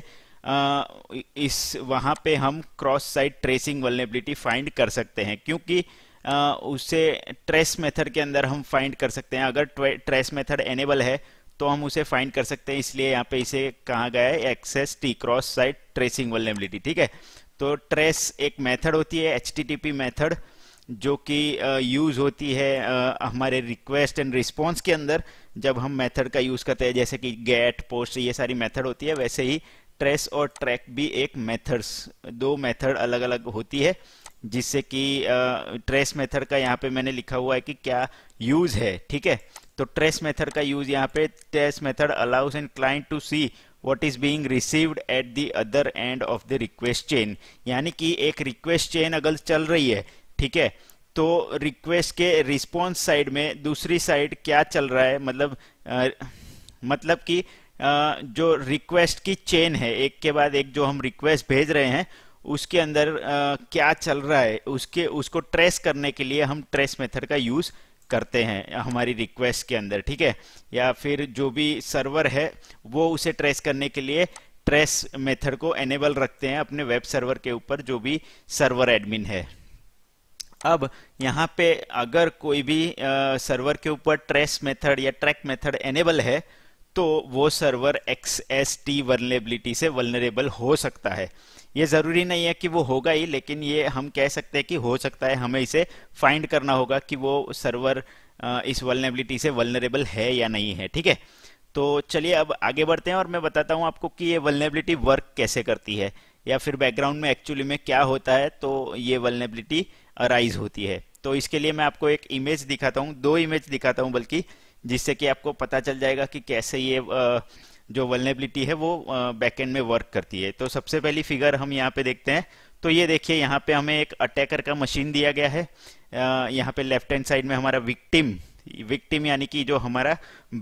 इस वहां पे हम cross site tracing vulnerability find कर सकते हैं क्योंकि उसे ट्रेस मेथड के अंदर हम फाइंड कर सकते हैं अगर ट्रेस मेथड एनेबल है तो हम उसे फाइंड कर सकते हैं इसलिए यहाँ पे इसे कहा गया है X S T cross site tracing vulnerability ठीक है तो ट्रेस एक मेथड होती है एच मेथड जो कि यूज होती है हमारे रिक्वेस्ट एंड रिस्पॉन्स के अंदर जब हम मेथड का यूज करते हैं जैसे कि गेट पोस्ट ये सारी मेथड होती है वैसे ही ट्रेस और ट्रैक भी एक मेथड्स दो मेथड अलग अलग होती है जिससे कि ट्रेस मेथड का यहाँ पे मैंने लिखा हुआ है कि क्या यूज है ठीक है तो ट्रेस मेथड का यूज यहाँ पे trace method allows and client to see what is being received at the other end of the request chain यानी कि एक request chain अगर चल रही है ठीक है तो request के response साइड में दूसरी साइड क्या चल रहा है मतलब आ, मतलब कि जो रिक्वेस्ट की चेन है एक के बाद एक जो हम रिक्वेस्ट भेज रहे हैं उसके अंदर आ, क्या चल रहा है उसके उसको ट्रेस करने के लिए हम ट्रेस मेथड का यूज़ करते हैं हमारी रिक्वेस्ट के अंदर ठीक है या फिर जो भी सर्वर है वो उसे ट्रेस करने के लिए ट्रेस मेथड को एनेबल रखते हैं अपने वेब सर्वर के ऊपर जो भी सर्वर एडमिन है अब यहाँ पे अगर कोई भी आ, सर्वर के ऊपर ट्रेस मेथड या ट्रैक मेथड एनेबल है तो वो server X S T vulnerability से वर्नरेबल हो सकता है ये ज़रूरी नहीं है कि वो होगा ही लेकिन ये हम कह सकते हैं कि हो सकता है हमें इसे फाइंड करना होगा कि वो सर्वर इस वलनेबिलिटी से वलनरेबल है या नहीं है ठीक है तो चलिए अब आगे बढ़ते हैं और मैं बताता हूँ आपको कि ये वलनेबिलिटी वर्क कैसे करती है या फिर बैकग्राउंड में एक्चुअली में क्या होता है तो ये वलनेबिलिटी अराइज होती है तो इसके लिए मैं आपको एक इमेज दिखाता हूँ दो इमेज दिखाता हूँ बल्कि जिससे कि आपको पता चल जाएगा कि कैसे ये जो वेलनेबिलिटी है वो एंड में वर्क करती है तो सबसे पहली फिगर हम यहाँ पे देखते हैं तो ये देखिए यहाँ पे हमें एक अटैकर का मशीन दिया गया है यहाँ पे लेफ्ट हैंड साइड में हमारा विक्टिम विक्टिम यानी कि जो हमारा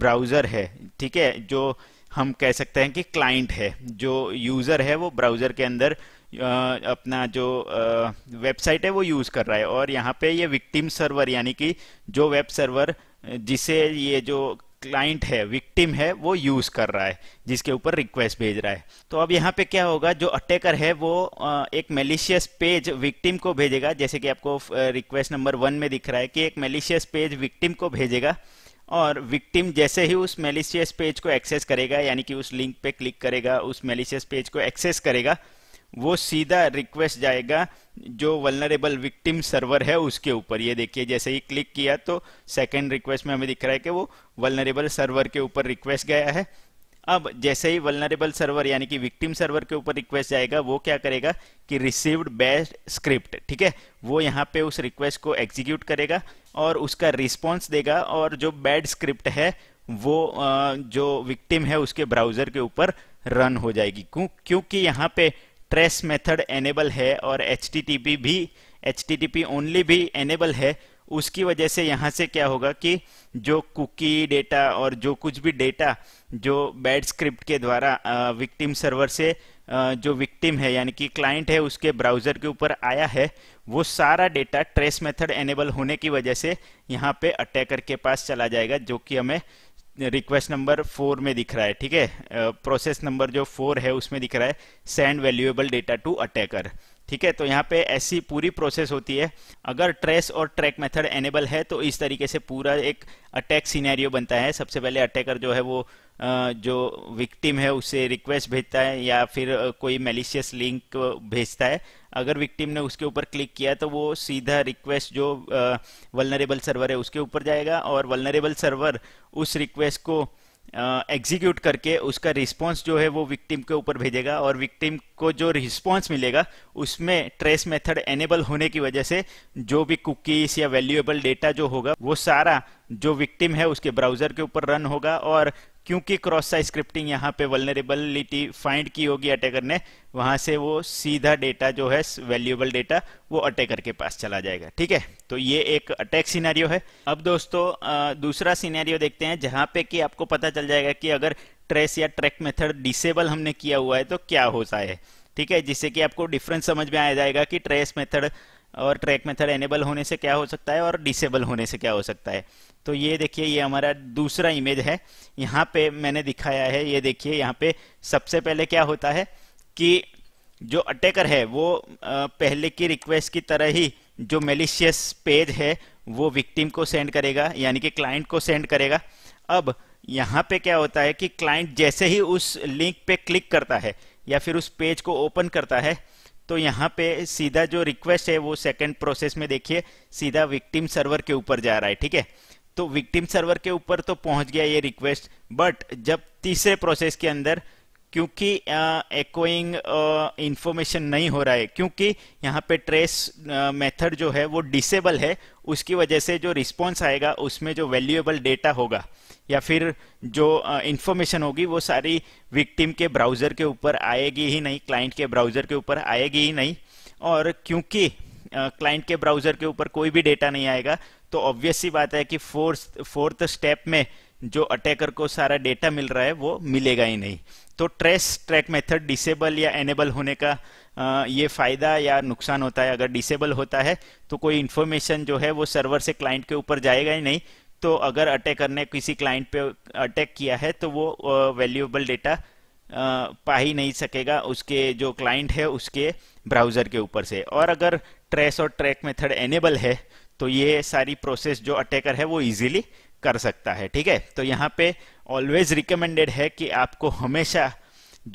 ब्राउजर है ठीक है जो हम कह सकते हैं कि क्लाइंट है जो यूजर है वो ब्राउजर के अंदर अपना जो वेबसाइट है वो यूज कर रहा है और यहाँ पे ये विक्टिम सर्वर यानी कि जो वेब सर्वर जिसे ये जो क्लाइंट है विक्टिम है वो यूज कर रहा है जिसके ऊपर रिक्वेस्ट भेज रहा है तो अब यहाँ पे क्या होगा जो अटैकर है वो एक मेलिशियस पेज विक्टिम को भेजेगा जैसे कि आपको रिक्वेस्ट नंबर वन में दिख रहा है कि एक मेलिशियस पेज विक्टिम को भेजेगा और विक्टिम जैसे ही उस मेलिशियस पेज को एक्सेस करेगा यानी कि उस लिंक पे क्लिक करेगा उस मेलिशियस पेज को एक्सेस करेगा वो सीधा रिक्वेस्ट जाएगा जो वलनरेबल विक्टिम सर्वर है उसके ऊपर ये देखिए जैसे ही क्लिक किया तो सेकंड रिक्वेस्ट में हमें दिख रहा है कि वो वलनरेबल सर्वर के ऊपर रिक्वेस्ट गया है अब जैसे ही वलनरेबल सर्वर यानी कि विक्टिम सर्वर के ऊपर रिक्वेस्ट जाएगा वो क्या करेगा कि रिसीव्ड बेस्ट स्क्रिप्ट ठीक है वो यहाँ पे उस रिक्वेस्ट को एग्जीक्यूट करेगा और उसका रिस्पॉन्स देगा और जो बैड स्क्रिप्ट है वो जो विक्टिम है उसके ब्राउजर के ऊपर रन हो जाएगी क्यों क्योंकि यहाँ पे ट्रेस मेथड एनेबल है और एच भी एच ओनली भी एनेबल है उसकी वजह से यहाँ से क्या होगा कि जो कुकी डेटा और जो कुछ भी डेटा जो बैड स्क्रिप्ट के द्वारा विक्टिम सर्वर से जो विक्टिम है यानी कि क्लाइंट है उसके ब्राउज़र के ऊपर आया है वो सारा डेटा ट्रेस मेथड एनेबल होने की वजह से यहाँ पे अटैकर के पास चला जाएगा जो कि हमें रिक्वेस्ट नंबर फोर में दिख रहा है ठीक है प्रोसेस नंबर जो फोर है उसमें दिख रहा है send valuable data to attacker ठीक है तो यहाँ पे ऐसी पूरी प्रोसेस होती है अगर ट्रेस और ट्रैक मेथड एनेबल है तो इस तरीके से पूरा एक अटैक सीनैरियो बनता है सबसे पहले अटैकर जो है वो जो विक्टिम है उसे रिक्वेस्ट भेजता है या फिर कोई मेलिशियस लिंक भेजता है अगर विक्टिम ने उसके ऊपर क्लिक किया तो वो सीधा रिक्वेस्ट जो वलनरेबल सर्वर है उसके ऊपर जाएगा और वलनरेबल सर्वर उस रिक्वेस्ट को एग्जीक्यूट uh, करके उसका रिस्पांस जो है वो विक्टिम के ऊपर भेजेगा और विक्टिम को जो रिस्पांस मिलेगा उसमें ट्रेस मेथड एनेबल होने की वजह से जो भी कुकीज या वैल्यूएबल डेटा जो होगा वो सारा जो विक्टिम है उसके ब्राउजर के ऊपर रन होगा और क्योंकि क्रॉस साइज स्क्रिप्टिंग यहाँ पे वलनरेबिलिटी फाइंड की होगी अटैकर ने वहां से वो सीधा डेटा जो है वैल्यूएबल डेटा वो अटैकर के पास चला जाएगा ठीक है तो ये एक अटैक सिनेरियो है अब दोस्तों दूसरा सिनेरियो देखते हैं जहां पे कि आपको पता चल जाएगा कि अगर ट्रेस या ट्रैक मेथड डिसेबल हमने किया हुआ है तो क्या होता है ठीक है जिससे कि आपको डिफरेंस समझ में आ जाएगा कि ट्रेस मेथड और ट्रैक मेथड एनेबल होने से क्या हो सकता है और डिसेबल होने से क्या हो सकता है तो ये देखिए ये हमारा दूसरा इमेज है यहाँ पे मैंने दिखाया है ये देखिए यहाँ पे सबसे पहले क्या होता है कि जो अटैकर है वो पहले की रिक्वेस्ट की तरह ही जो मेलिशियस पेज है वो विक्टिम को सेंड करेगा यानी कि क्लाइंट को सेंड करेगा अब यहाँ पे क्या होता है कि क्लाइंट जैसे ही उस लिंक पे क्लिक करता है या फिर उस पेज को ओपन करता है तो यहाँ पे सीधा जो रिक्वेस्ट है वो सेकंड प्रोसेस में देखिए सीधा विक्टिम सर्वर के ऊपर जा रहा है ठीक है तो विक्टिम सर्वर के ऊपर तो पहुंच गया ये रिक्वेस्ट बट जब तीसरे प्रोसेस के अंदर क्योंकि एकोइंग इंफॉर्मेशन नहीं हो रहा है क्योंकि यहाँ पे ट्रेस मेथड जो है वो डिसेबल है उसकी वजह से जो रिस्पॉन्स आएगा उसमें जो वैल्यूएबल डेटा होगा या फिर जो इंफॉर्मेशन होगी वो सारी विक्टिम के ब्राउजर के ऊपर आएगी ही नहीं क्लाइंट के ब्राउजर के ऊपर आएगी ही नहीं और क्योंकि क्लाइंट के ब्राउजर के ऊपर कोई भी डेटा नहीं आएगा तो ऑब्वियस ही बात है कि फोर्थ फोर्थ स्टेप में जो अटैकर को सारा डेटा मिल रहा है वो मिलेगा ही नहीं तो ट्रेस ट्रैक मेथड डिसेबल या एनेबल होने का ये फायदा या नुकसान होता है अगर डिसेबल होता है तो कोई इन्फॉर्मेशन जो है वो सर्वर से क्लाइंट के ऊपर जाएगा ही नहीं तो अगर अटैकर ने किसी क्लाइंट पे अटैक किया है तो वो वैल्यूएबल डेटा पा ही नहीं सकेगा उसके जो क्लाइंट है उसके ब्राउज़र के ऊपर से और अगर ट्रेस और ट्रैक मेथड एनेबल है तो ये सारी प्रोसेस जो अटैकर है वो इजीली कर सकता है ठीक है तो यहाँ पे ऑलवेज रिकमेंडेड है कि आपको हमेशा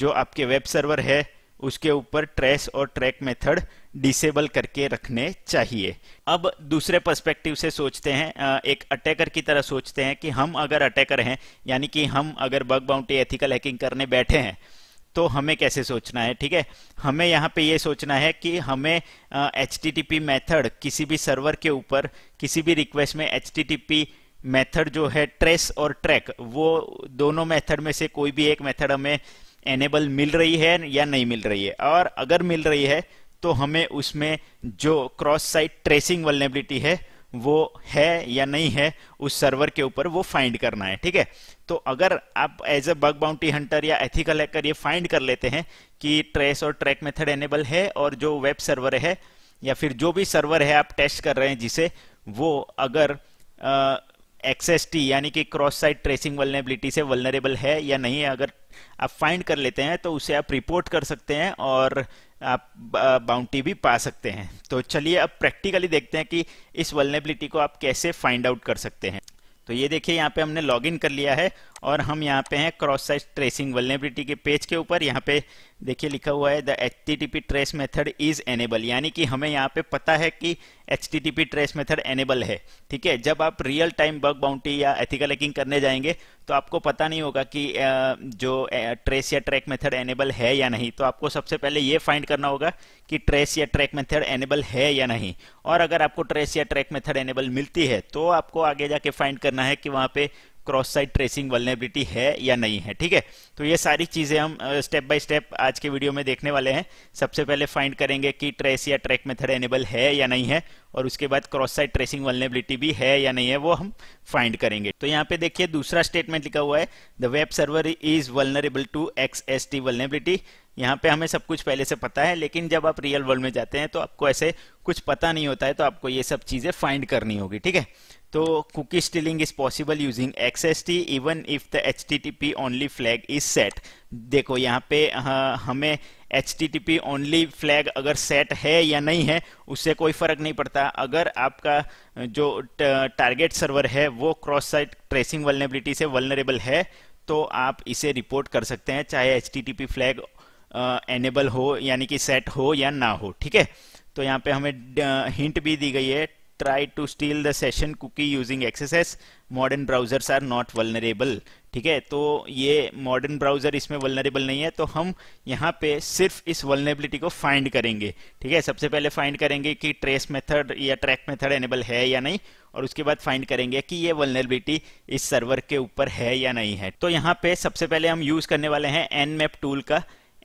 जो आपके वेब सर्वर है उसके ऊपर ट्रेस और ट्रैक मेथड डिसेबल करके रखने चाहिए अब दूसरे पर्सपेक्टिव से सोचते हैं एक अटैकर की तरह सोचते हैं कि हम अगर अटैकर हैं यानी कि हम अगर बग बाउंटी एथिकल हैकिंग करने बैठे हैं तो हमें कैसे सोचना है ठीक है हमें यहाँ पे ये सोचना है कि हमें एच टी मेथड किसी भी सर्वर के ऊपर किसी भी रिक्वेस्ट में एच टी मेथड जो है ट्रेस और ट्रैक वो दोनों मेथड में से कोई भी एक मेथड हमें एनेबल मिल रही है या नहीं मिल रही है और अगर मिल रही है तो हमें उसमें जो क्रॉस साइट ट्रेसिंग वलनेबिलिटी है वो है या नहीं है उस सर्वर के ऊपर वो फाइंड करना है ठीक है तो अगर आप as a bug bounty hunter या एथिकल हैकर ये फाइंड कर लेते हैं कि ट्रेस और ट्रैक मेथड एनेबल है और जो वेब सर्वर है या फिर जो भी सर्वर है आप टेस्ट कर रहे हैं जिसे वो अगर एक्सेस टी यानी कि क्रॉस साइट ट्रेसिंग वलनेबिलिटी से वलनरेबल है या नहीं है अगर आप फाइंड कर लेते हैं तो उसे आप रिपोर्ट कर सकते हैं और आप बाउंटी भी पा सकते हैं तो चलिए अब प्रैक्टिकली देखते हैं कि इस वलनेबिलिटी को आप कैसे फाइंड आउट कर सकते हैं तो ये देखिए यहाँ पे हमने लॉगिन कर लिया है और हम यहाँ पे हैं क्रॉस साइट ट्रेसिंग वलनेबिलिटी के पेज के ऊपर यहाँ पे देखिए लिखा हुआ है the H T T P trace method is enable यानी कि हमें यहाँ पे पता है कि H T T P trace method enable है ठीक है जब आप रियल टाइम बग बाउंटी या एथिकल हैकिंग करने जाएंगे तो आपको पता नहीं होगा कि जो ट्रेस या ट्रैक मेथड एनेबल है या नहीं तो आपको सबसे पहले ये फाइंड करना होगा कि ट्रेस या ट्रैक मेथड एनेबल है या नहीं और अगर आपको ट्रेस या ट्रैक मेथड एनेबल मिलती है तो आपको आगे जाके फाइंड करना है कि वहाँ पे क्रॉस साइड ट्रेसिंग वलनेबिलिटी है या नहीं है ठीक है तो ये सारी चीज़ें हम स्टेप बाय स्टेप आज के वीडियो में देखने वाले हैं सबसे पहले फाइंड करेंगे कि ट्रेस या ट्रैक मेथड एनेबल है या नहीं है और उसके बाद क्रॉस साइड ट्रेसिंग वलनेबिलिटी भी है या नहीं है वो हम फाइंड करेंगे तो यहाँ पे देखिए दूसरा स्टेटमेंट लिखा हुआ है the web server is vulnerable to X S T यहाँ पे हमें सब कुछ पहले से पता है लेकिन जब आप रियल वर्ल्ड में जाते हैं तो आपको ऐसे कुछ पता नहीं होता है तो आपको ये सब चीज़ें फाइंड करनी होगी ठीक है So तो cookie stealing टी even if the H T T P only flag is set देखो यहाँ पे हमें H T T P only flag अगर सेट है या नहीं है उससे कोई फर्क नहीं पड़ता अगर आपका जो टारगेट सर्वर है वो क्रॉस साइट ट्रेसिंग वलनेबिलिटी से वलनरेबल है तो आप इसे रिपोर्ट कर सकते हैं चाहे H T T P flag enable हो यानी कि सेट हो या ना हो ठीक है तो यहाँ पे हमें हिंट भी दी गई है try to steal the session cookie using XSS modern browsers are not vulnerable ठीक है तो ये modern browser इसमें vulnerable नहीं है तो हम यहाँ पे सिर्फ इस vulnerability को find करेंगे ठीक है सबसे पहले find करेंगे कि trace method या track method enable है या नहीं और उसके बाद फाइंड करेंगे कि ये वर्नेबिलिटी इस सर्वर के ऊपर है या नहीं है तो यहाँ पे सबसे पहले हम यूज करने वाले हैं एनमेप टूल का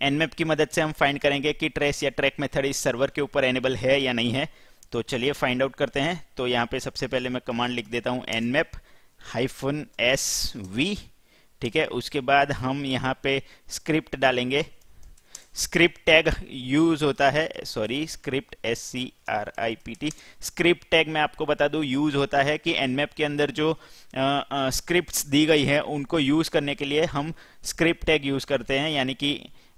एनमेप की मदद से हम फाइंड करेंगे कि ट्रेस या ट्रैक मेथड इस सर्वर के ऊपर एनेबल है या नहीं है तो चलिए फाइंड आउट करते हैं तो यहाँ पे सबसे पहले मैं कमांड लिख देता हूँ N map hyphen S V ठीक है उसके बाद हम यहाँ पे स्क्रिप्ट डालेंगे स्क्रिप्ट टैग यूज होता है sorry script S C R I P T script tag मैं आपको बता दूं यूज होता है कि एनमैप के अंदर जो स्क्रिप्ट्स दी गई है उनको यूज करने के लिए हम स्क्रिप्ट टैग यूज करते हैं यानी कि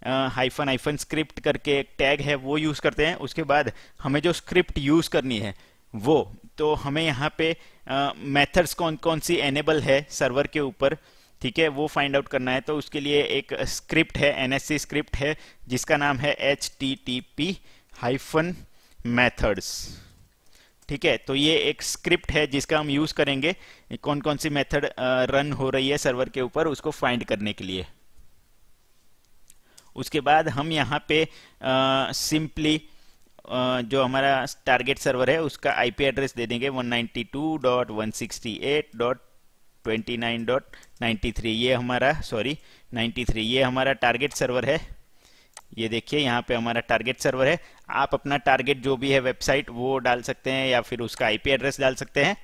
हाइफन हाइफन स्क्रिप्ट करके एक टैग है वो यूज़ करते हैं उसके बाद हमें जो स्क्रिप्ट यूज़ करनी है वो तो हमें यहाँ पे मेथड्स कौन कौन सी एनेबल है सर्वर के ऊपर ठीक है वो फाइंड आउट करना है तो उसके लिए एक स्क्रिप्ट है एन स्क्रिप्ट है जिसका नाम है H T T P hyphen methods ठीक है तो ये एक स्क्रिप्ट है जिसका हम यूज़ करेंगे कौन कौन सी मेथड रन हो रही है सर्वर के ऊपर उसको फाइंड करने के लिए उसके बाद हम यहाँ पे सिंपली जो हमारा टारगेट सर्वर है उसका आईपी एड्रेस दे देंगे 192.168.29.93 ये हमारा सॉरी 93 ये हमारा टारगेट सर्वर है ये देखिए यहाँ पे हमारा टारगेट सर्वर है आप अपना टारगेट जो भी है वेबसाइट वो डाल सकते हैं या फिर उसका आईपी एड्रेस डाल सकते हैं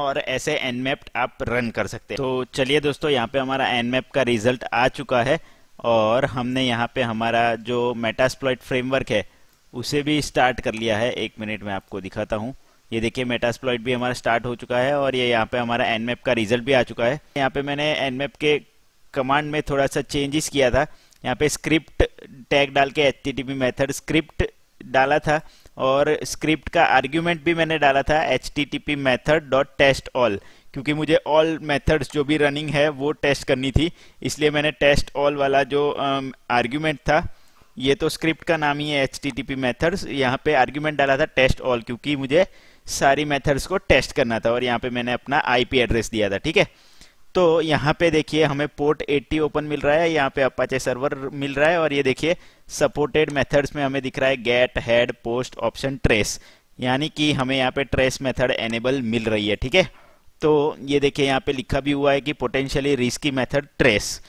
और ऐसे एनमैप्ड आप रन कर सकते हैं तो चलिए दोस्तों यहाँ पे हमारा एनमेप का रिजल्ट आ चुका है और हमने यहाँ पे हमारा जो मेटास्प्लॉइट फ्रेमवर्क है उसे भी स्टार्ट कर लिया है एक मिनट में आपको दिखाता हूँ ये देखिए मेटास्प्लॉइट भी हमारा स्टार्ट हो चुका है और ये यहाँ पे हमारा एनमेप का रिजल्ट भी आ चुका है यहाँ पे मैंने एनमेप के कमांड में थोड़ा सा चेंजेस किया था यहाँ पे स्क्रिप्ट टैग डाल के एच टी मेथड स्क्रिप्ट डाला था और स्क्रिप्ट का आर्ग्यूमेंट भी मैंने डाला था H T T P method dot test all क्योंकि मुझे ऑल मेथड्स जो भी रनिंग है वो टेस्ट करनी थी इसलिए मैंने टेस्ट ऑल वाला जो आर्ग्यूमेंट था ये तो स्क्रिप्ट का नाम ही है H T T P methods यहाँ पे आर्ग्यूमेंट डाला था टेस्ट ऑल क्योंकि मुझे सारी मेथड्स को टेस्ट करना था और यहाँ पे मैंने अपना आईपी एड्रेस दिया था ठीक है तो यहाँ पे देखिए हमें पोर्ट 80 ओपन मिल रहा है यहाँ पे अपाचे सर्वर मिल रहा है और ये देखिए सपोर्टेड मेथड्स में हमें दिख रहा है get head post option trace यानी कि हमें यहाँ पे ट्रेस मेथड एनेबल मिल रही है ठीक है तो ये देखिए यहाँ पे लिखा भी हुआ है कि पोटेंशियली रिस्की मेथड ट्रेस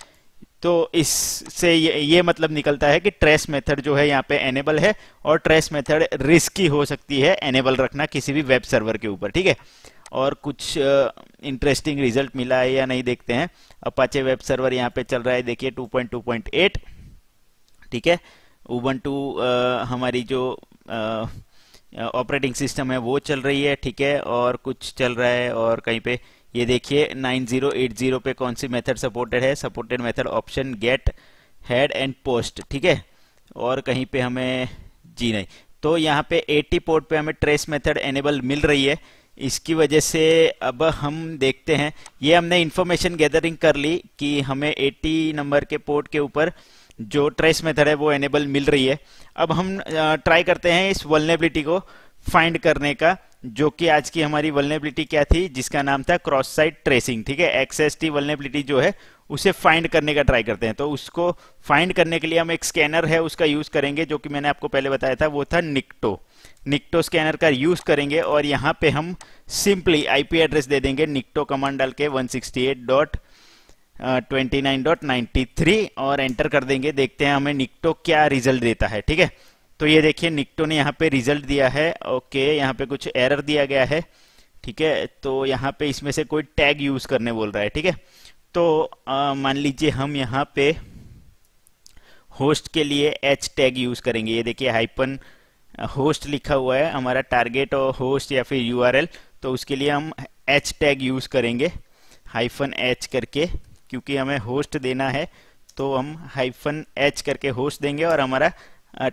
तो इससे ये, ये मतलब निकलता है कि ट्रेस मेथड जो है यहाँ पे एनेबल है और ट्रेस मेथड रिस्की हो सकती है एनेबल रखना किसी भी वेब सर्वर के ऊपर ठीक है और कुछ इंटरेस्टिंग uh, रिजल्ट मिला है या नहीं देखते हैं अपाचे वेब सर्वर यहाँ पे चल रहा है देखिए 2.2.8 ठीक है उबन टू uh, हमारी जो uh, ऑपरेटिंग सिस्टम है वो चल रही है ठीक है और कुछ चल रहा है और कहीं पे ये देखिए 9080 पे कौन सी मेथड सपोर्टेड है supported method option get head and post ठीक है और कहीं पे हमें जी नहीं तो यहाँ पे 80 पोर्ट पे हमें ट्रेस मेथड एनेबल मिल रही है इसकी वजह से अब हम देखते हैं ये हमने इन्फॉर्मेशन गैदरिंग कर ली कि हमें 80 नंबर के पोर्ट के ऊपर जो ट्रेस मेथड है वो एनेबल मिल रही है अब हम ट्राई करते हैं इस वलनेबिलिटी को फाइंड करने का जो कि आज की हमारी वलनेबिलिटी क्या थी जिसका नाम था क्रॉस साइड ट्रेसिंग ठीक है एक्सेस टी वलनेबिलिटी जो है उसे फाइंड करने का ट्राई करते हैं तो उसको फाइंड करने के लिए हम एक स्कैनर है उसका यूज करेंगे जो कि मैंने आपको पहले बताया था वो था निकटो निकटो स्कैनर का यूज करेंगे और यहाँ पे हम सिंपली आईपी एड्रेस दे देंगे निकटो कमांड डाल के 168. Twenty nine dot ninety three और एंटर कर देंगे देखते हैं हमें निकटो क्या रिजल्ट देता है ठीक है तो ये देखिए निकटो ने यहाँ पे रिजल्ट दिया है ओके यहाँ पे कुछ एरर दिया गया है ठीक है तो यहाँ पे इसमें से कोई टैग यूज करने बोल रहा है ठीक है तो मान लीजिए हम यहाँ पे होस्ट के लिए एच टैग यूज करेंगे ये देखिए हाइपन होस्ट लिखा हुआ है हमारा टारगेट और होस्ट या फिर यू तो उसके लिए हम एच टैग यूज करेंगे हाइफन एच करके क्योंकि हमें होस्ट देना है तो हम हाइफन एच करके होस्ट देंगे और हमारा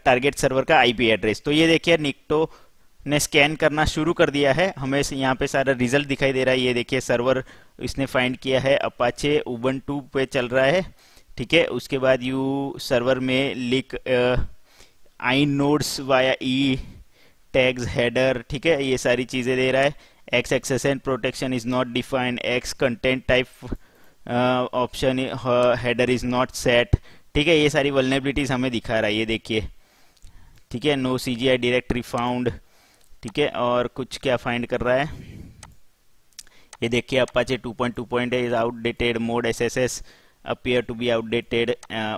टारगेट सर्वर का आईपी एड्रेस तो ये देखिए निकटो ने स्कैन करना शुरू कर दिया है हमें यहाँ पे सारा रिजल्ट दिखाई दे रहा है ये देखिए सर्वर इसने फाइंड किया है अपाचे ओबन टू पे चल रहा है ठीक है उसके बाद you server may leak inodes via ETags header ठीक है ये सारी चीज़ें दे रहा है X X S and protection is not defined X content type option header is not set ठीक है ये सारी वर्नेबिलिटीज हमें दिखा रहा है ये देखिए ठीक है no C G I directory found ठीक है और कुछ क्या फाइंड कर रहा है ये देखिए Apache 2.2.8 is outdated mod S S S appear to be outdated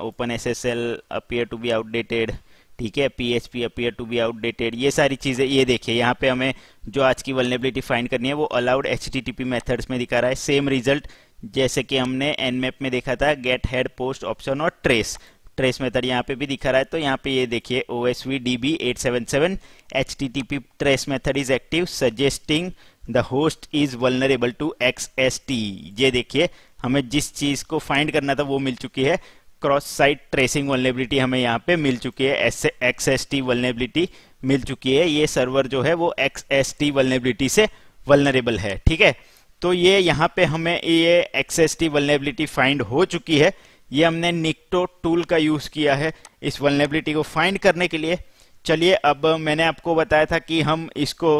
open S S L appear to be outdated ठीक है P H P appear to be outdated ये सारी चीज़ें ये देखिए यहाँ पे हमें जो आज की वर्नेबिलिटी फाइंड करनी है वो allowed H T T P methods में दिखा रहा है सेम रिजल्ट जैसे कि हमने एनमेप में देखा था गेट हेड पोस्ट ऑप्शन और ट्रेस ट्रेस मेथड यहाँ पे भी दिखा रहा है तो यहाँ पे ये यह देखिए O S V D B eight seven seven H T T P trace method is active suggesting the host is vulnerable to X S T ये देखिए हमें जिस चीज को फाइंड करना था वो मिल चुकी है क्रॉस साइट ट्रेसिंग वलनेबिलिटी हमें यहाँ पे मिल चुकी है एक्स एस टी वलनेबिलिटी मिल चुकी है ये सर्वर जो है वो एक्स एस टी वलनेबिलिटी से वलनरेबल है ठीक है तो ये यहाँ पे हमें ये एक्सेस टी वलनेबिलिटी फाइंड हो चुकी है ये हमने निकटो टूल का यूज किया है इस वलनेबिलिटी को फाइंड करने के लिए चलिए अब मैंने आपको बताया था कि हम इसको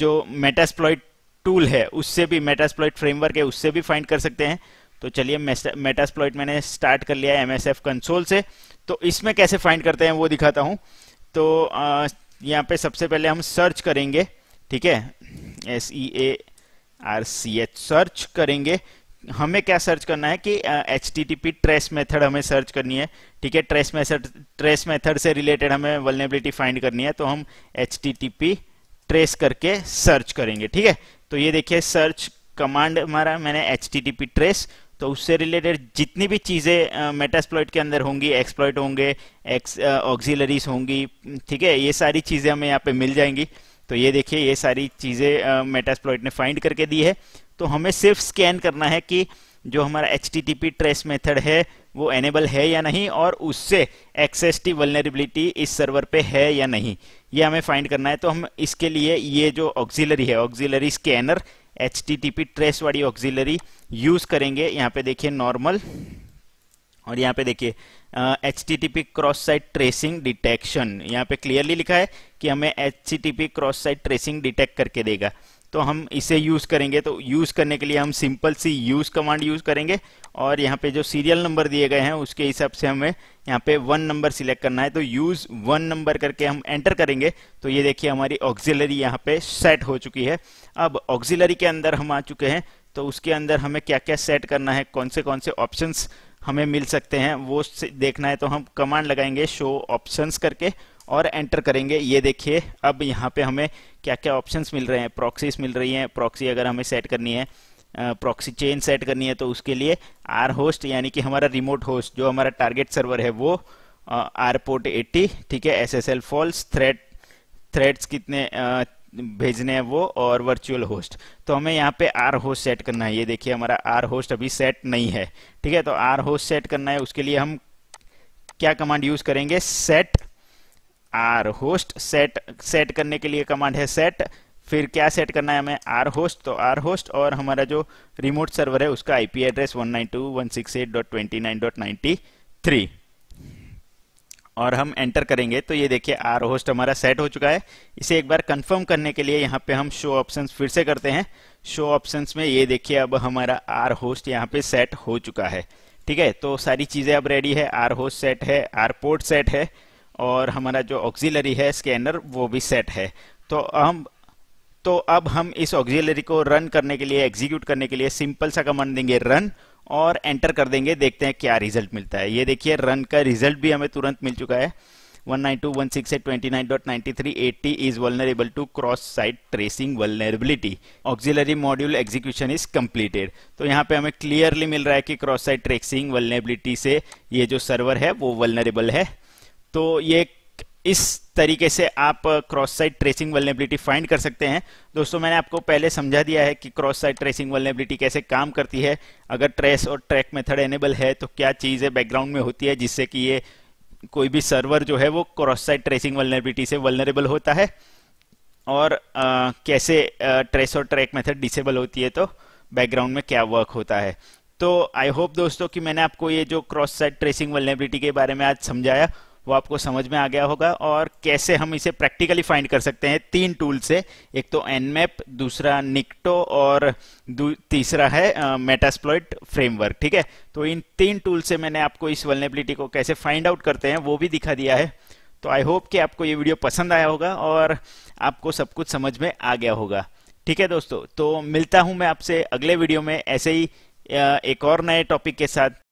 जो मेटास्प्लॉइड टूल है उससे भी मेटास्प्लॉइड फ्रेमवर्क है उससे भी फाइंड कर सकते हैं तो चलिए मेटास्प्लॉइट मैंने स्टार्ट कर लिया है एम कंसोल से तो इसमें कैसे फाइंड करते हैं वो दिखाता हूँ तो यहाँ पे सबसे पहले हम सर्च करेंगे ठीक है S E A R C H search करेंगे हमें क्या सर्च करना है कि H T T P trace method हमें सर्च करनी है ठीक है ट्रेस मेथड ट्रेस मेथड से रिलेटेड हमें वलनेबिलिटी फाइंड करनी है तो हम H T T P trace करके सर्च करेंगे ठीक है तो ये देखिए सर्च कमांड हमारा मैंने H T T P trace तो उससे रिलेटेड जितनी भी चीज़ें मेटास्प्लॉइट के अंदर होंगी एक्सप्लॉइट होंगे एक्स ऑक्सिलरीज होंगी ठीक है ये सारी चीज़ें हमें यहाँ पे मिल जाएंगी तो ये देखिए ये सारी चीज़ें मेटास्प्लॉइट ने फाइंड करके दी है तो हमें सिर्फ स्कैन करना है कि जो हमारा एच ट्रेस मेथड है वो एनेबल है या नहीं और उससे एक्सेस टी वलनरेबिलिटी इस सर्वर पे है या नहीं ये हमें फाइंड करना है तो हम इसके लिए ये जो ऑक्सिलरी है ऑक्सिलरी स्कैनर एच ट्रेस वाली ऑक्सिलरी यूज़ करेंगे यहाँ पे देखिए नॉर्मल और यहाँ पे देखिए H T T P cross site tracing detection यहाँ पे क्लियरली लिखा है कि हमें H T T P cross site tracing detect करके देगा तो हम इसे यूज़ करेंगे तो यूज़ करने के लिए हम सिंपल सी यूज़ कमांड यूज़ करेंगे और यहाँ पे जो सीरियल नंबर दिए गए हैं उसके हिसाब से हमें यहाँ पे वन नंबर सिलेक्ट करना है तो यूज़ वन नंबर करके हम एंटर करेंगे तो ये देखिए हमारी ऑक्सिलरी यहाँ पे सेट हो चुकी है अब ऑक्सिलरी के अंदर हम आ चुके हैं तो उसके अंदर हमें क्या क्या सेट करना है कौन से कौन से ऑप्शंस हमें मिल सकते हैं वो देखना है तो हम कमांड लगाएंगे शो ऑप्शंस करके और एंटर करेंगे ये देखिए अब यहाँ पे हमें क्या क्या ऑप्शंस मिल रहे हैं प्रॉक्सीज मिल रही हैं प्रॉक्सी अगर हमें सेट करनी है प्रॉक्सी चेन सेट करनी है तो उसके लिए आर होस्ट यानी कि हमारा रिमोट होस्ट जो हमारा टारगेट सर्वर है वो आर पोर्ट एट्टी ठीक है S S L false thread threads कितने भेजने हैं वो और वर्चुअल होस्ट तो हमें यहाँ पे आर होस्ट सेट करना है ये देखिए हमारा आर होस्ट अभी सेट नहीं है ठीक है तो आर होस्ट सेट करना है उसके लिए हम क्या कमांड यूज करेंगे set R host set set करने के लिए कमांड है सेट फिर क्या सेट करना है हमें आर होस्ट तो आर होस्ट और हमारा जो रिमोट सर्वर है उसका आईपी एड्रेस थ्री और हम एंटर करेंगे तो ये देखिए आर होस्ट हमारा सेट हो चुका है इसे एक बार कंफर्म करने के लिए यहाँ पे हम शो ऑप्शन फिर से करते हैं शो ऑप्शन में ये देखिए अब हमारा आर होस्ट यहाँ पे सेट हो चुका है ठीक है तो सारी चीज़ें अब रेडी है आर होस्ट सेट है आर पोर्ट सेट है और हमारा जो ऑक्सिलरी है स्कैनर वो भी सेट है तो हम तो अब हम इस ऑक्सिलरी को रन करने के लिए एग्जीक्यूट करने के लिए सिंपल सा कमांड देंगे रन और एंटर कर देंगे देखते हैं क्या रिजल्ट मिलता है ये देखिए रन का रिजल्ट भी हमें तुरंत मिल चुका है 192.168.29.93.80 is vulnerable to cross site tracing vulnerability. Auxiliary module execution is completed. तो यहाँ पे हमें क्लियरली मिल रहा है कि क्रॉस साइट ट्रेसिंग वलनेबिलिटी से ये जो सर्वर है वो वलनरेबल है तो ये इस तरीके से आप cross site tracing vulnerability find कर सकते हैं दोस्तों मैंने आपको पहले समझा दिया है कि क्रॉस साइड ट्रेसिंग वेलनेबिलिटी कैसे काम करती है अगर ट्रेस और ट्रैक मेथड एनेबल है तो क्या चीज़ें बैकग्राउंड में होती है जिससे कि ये कोई भी सर्वर जो है वो क्रॉस साइड ट्रेसिंग वेलनेबिलिटी से वेलनरेबल होता है और आ, कैसे आ, ट्रेस और ट्रैक मेथड डिसेबल होती है तो बैकग्राउंड में क्या वर्क होता है तो आई होप दोस्तों कि मैंने आपको ये जो क्रॉस साइड ट्रेसिंग वेलनेबिलिटी के बारे में आज समझाया वो आपको समझ में आ गया होगा और कैसे हम इसे प्रैक्टिकली फाइंड कर सकते हैं तीन टूल से एक तो एनमैप दूसरा निकटो और तीसरा है मेटास्प्लॉइट फ्रेमवर्क ठीक है तो इन तीन टूल से मैंने आपको इस वेलनेबिलिटी को कैसे फाइंड आउट करते हैं वो भी दिखा दिया है तो आई होप कि आपको ये वीडियो पसंद आया होगा और आपको सब कुछ समझ में आ गया होगा ठीक है दोस्तों तो मिलता हूं मैं आपसे अगले वीडियो में ऐसे ही एक और नए टॉपिक के साथ